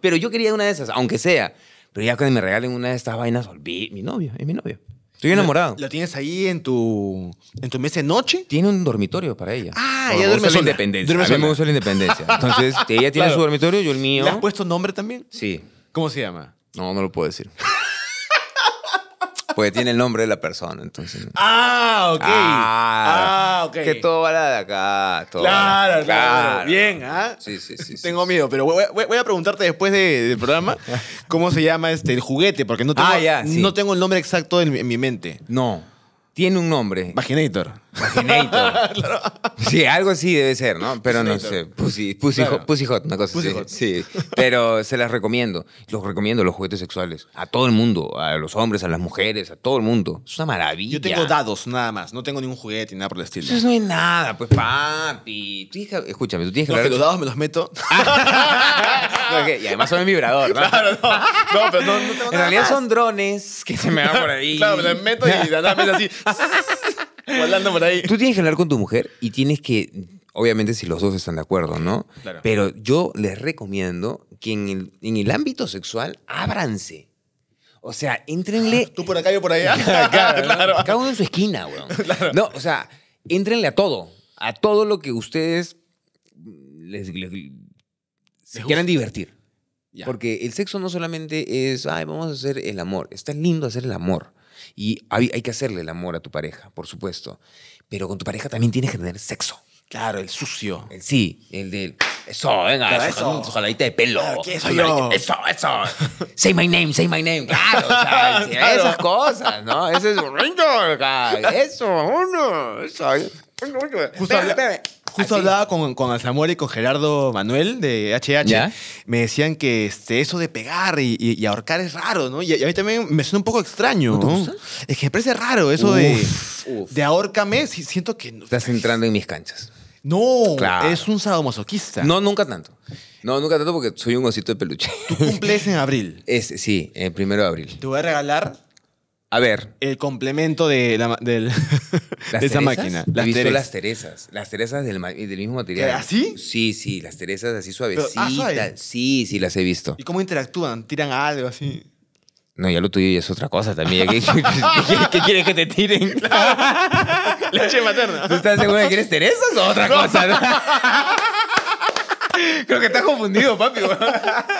S1: Pero yo quería una de esas, aunque sea. Pero ya cuando me regalen una de estas vainas, olví mi novio, es mi novio.
S2: Estoy enamorado.
S1: ¿La tienes ahí en tu, en tu mesa de noche? Tiene un dormitorio para ella. Ah, ella duerme independencia. a mí me gusta la independencia. Entonces, ella tiene su dormitorio, yo el mío. ¿Le has puesto nombre también? Sí. ¿Cómo se llama? No, no lo puedo decir. Porque tiene el nombre de la persona, entonces. Ah, ok. Ah, ah ok. Que todo va de acá. Todo claro, claro, Bien, ¿ah? Sí, sí, sí. Tengo miedo, pero voy, a preguntarte después del programa cómo se llama este, el juguete, porque no tengo, ah, no tengo el nombre exacto en mi, mente. No. Tiene un nombre. Vaginator. Sí, algo así debe ser, ¿no? Pero no sé. Pussy, pussy, hot, hot, una cosa Pussy así. hot. Sí. Pero se las recomiendo. Los recomiendo los juguetes sexuales. A todo el mundo. A los hombres, a las mujeres, a todo el mundo. Es una maravilla. Yo tengo dados nada más, no tengo ningún juguete ni nada por el estilo. Eso no hay nada, pues papi. escúchame, tú tienes que los dados me los meto. Ah. y además son en vibrador, ¿no? Claro, no. No, pero no, tengo En realidad son drones que se me van por ahí. Claro, me los meto y dan nada mesa así. Tú tienes que hablar con tu mujer y tienes que, obviamente si los dos están de acuerdo, ¿no? Pero yo les recomiendo que en el, ámbito sexual ábranse. O sea, entrenle... Ah, tú por acá, yo por allá. Cada uno en su esquina, weón. No, o sea, entrenle a todo. A todo lo que ustedes se quieran divertir. Porque el sexo no solamente es, ay, vamos a hacer el amor. Está lindo hacer el amor. Y hay, hay que hacerle el amor a tu pareja, por supuesto. Pero con tu pareja también tienes que tener sexo. Claro, el sucio. El sí, el del. Eso, venga, ojalá eso. su jaladita de pelo. Eso, eso. say my name, say my name. Claro, esas cosas, ¿no? Eso es horrible. Eso, uno. Eso. Justo, Justo ¿Ah, hablaba con, con Samuel y con Gerardo Manuel de HH. Me decían que este, eso de pegar y, ahorcar es raro, ¿no? Y, a mí también me suena un poco extraño. ¿no? Es que me parece raro eso de, de ahorcame. Siento que. Estás entrando en mis canchas. No, es un sadomasoquista. No, nunca tanto. No, nunca tanto porque soy un osito de peluche. Tú cumples en abril. sí, el primero de abril. Te voy a regalar a ver. El complemento de, la, de esa máquina. Las He las teresas. Las teresas del, del, mismo material. ¿Así? ¿Ah, sí, sí, las teresas así ah, suavecitas. sí, sí, las he visto. ¿Y cómo interactúan? ¿Tiran algo así? No, ya lo tuyo es otra cosa también. ¿Qué, quieres que te tiren? Leche materna. ¿Tú estás seguro que quieres teresas o otra cosa? Creo que estás confundido, papi.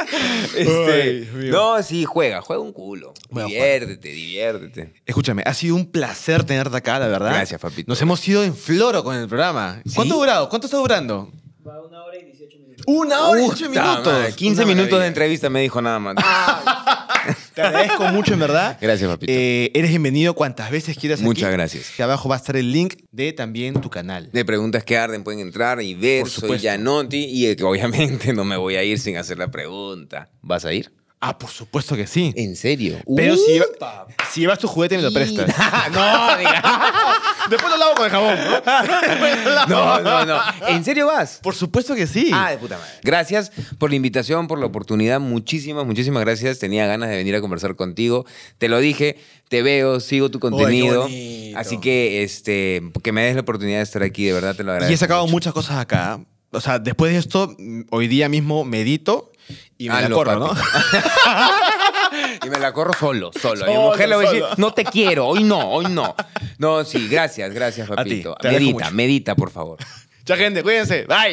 S1: este, no, sí, juega, juega un culo. diviértete, diviértete. Escúchame, ha sido un placer tenerte acá, la verdad. Gracias, Papi. Nos hemos ido en floro con el programa. ¿Cuánto ha durado? ¿Cuánto está durando? Va una hora y 18 minutos. Una hora y 18 minutos. 15 minutos de entrevista me dijo nada más. Te agradezco mucho, en verdad. Gracias, papito. Eh, eres bienvenido cuantas veces quieras. Muchas gracias. Que abajo va a estar el link de también tu canal. De preguntas que arden pueden entrar y ver. Soy Gianotti y obviamente no me voy a ir sin hacer la pregunta. ¿Vas a ir? Ah, por supuesto que sí. ¿En serio? Pero si, si llevas tu juguete, me lo prestas. Ah, no, diga. Después lo lavo con el jabón. No, no, no. no ¿En serio vas? Por supuesto que sí. Ah, de puta madre. Gracias por la invitación, por la oportunidad. Muchísimas, muchísimas gracias. Tenía ganas de venir a conversar contigo. Te lo dije, te veo, sigo tu contenido. así que este, que me des la oportunidad de estar aquí, de verdad te lo agradezco. y he sacado muchas cosas acá. O sea, después de esto, hoy día mismo medito y me ah, la corro, ¿no? y me la corro solo, solo. y a mi mujer le voy a decir, no te quiero, hoy no, hoy no. No, sí, gracias, gracias, papito. medita, medita, por favor. Ya, gente, cuídense. Bye.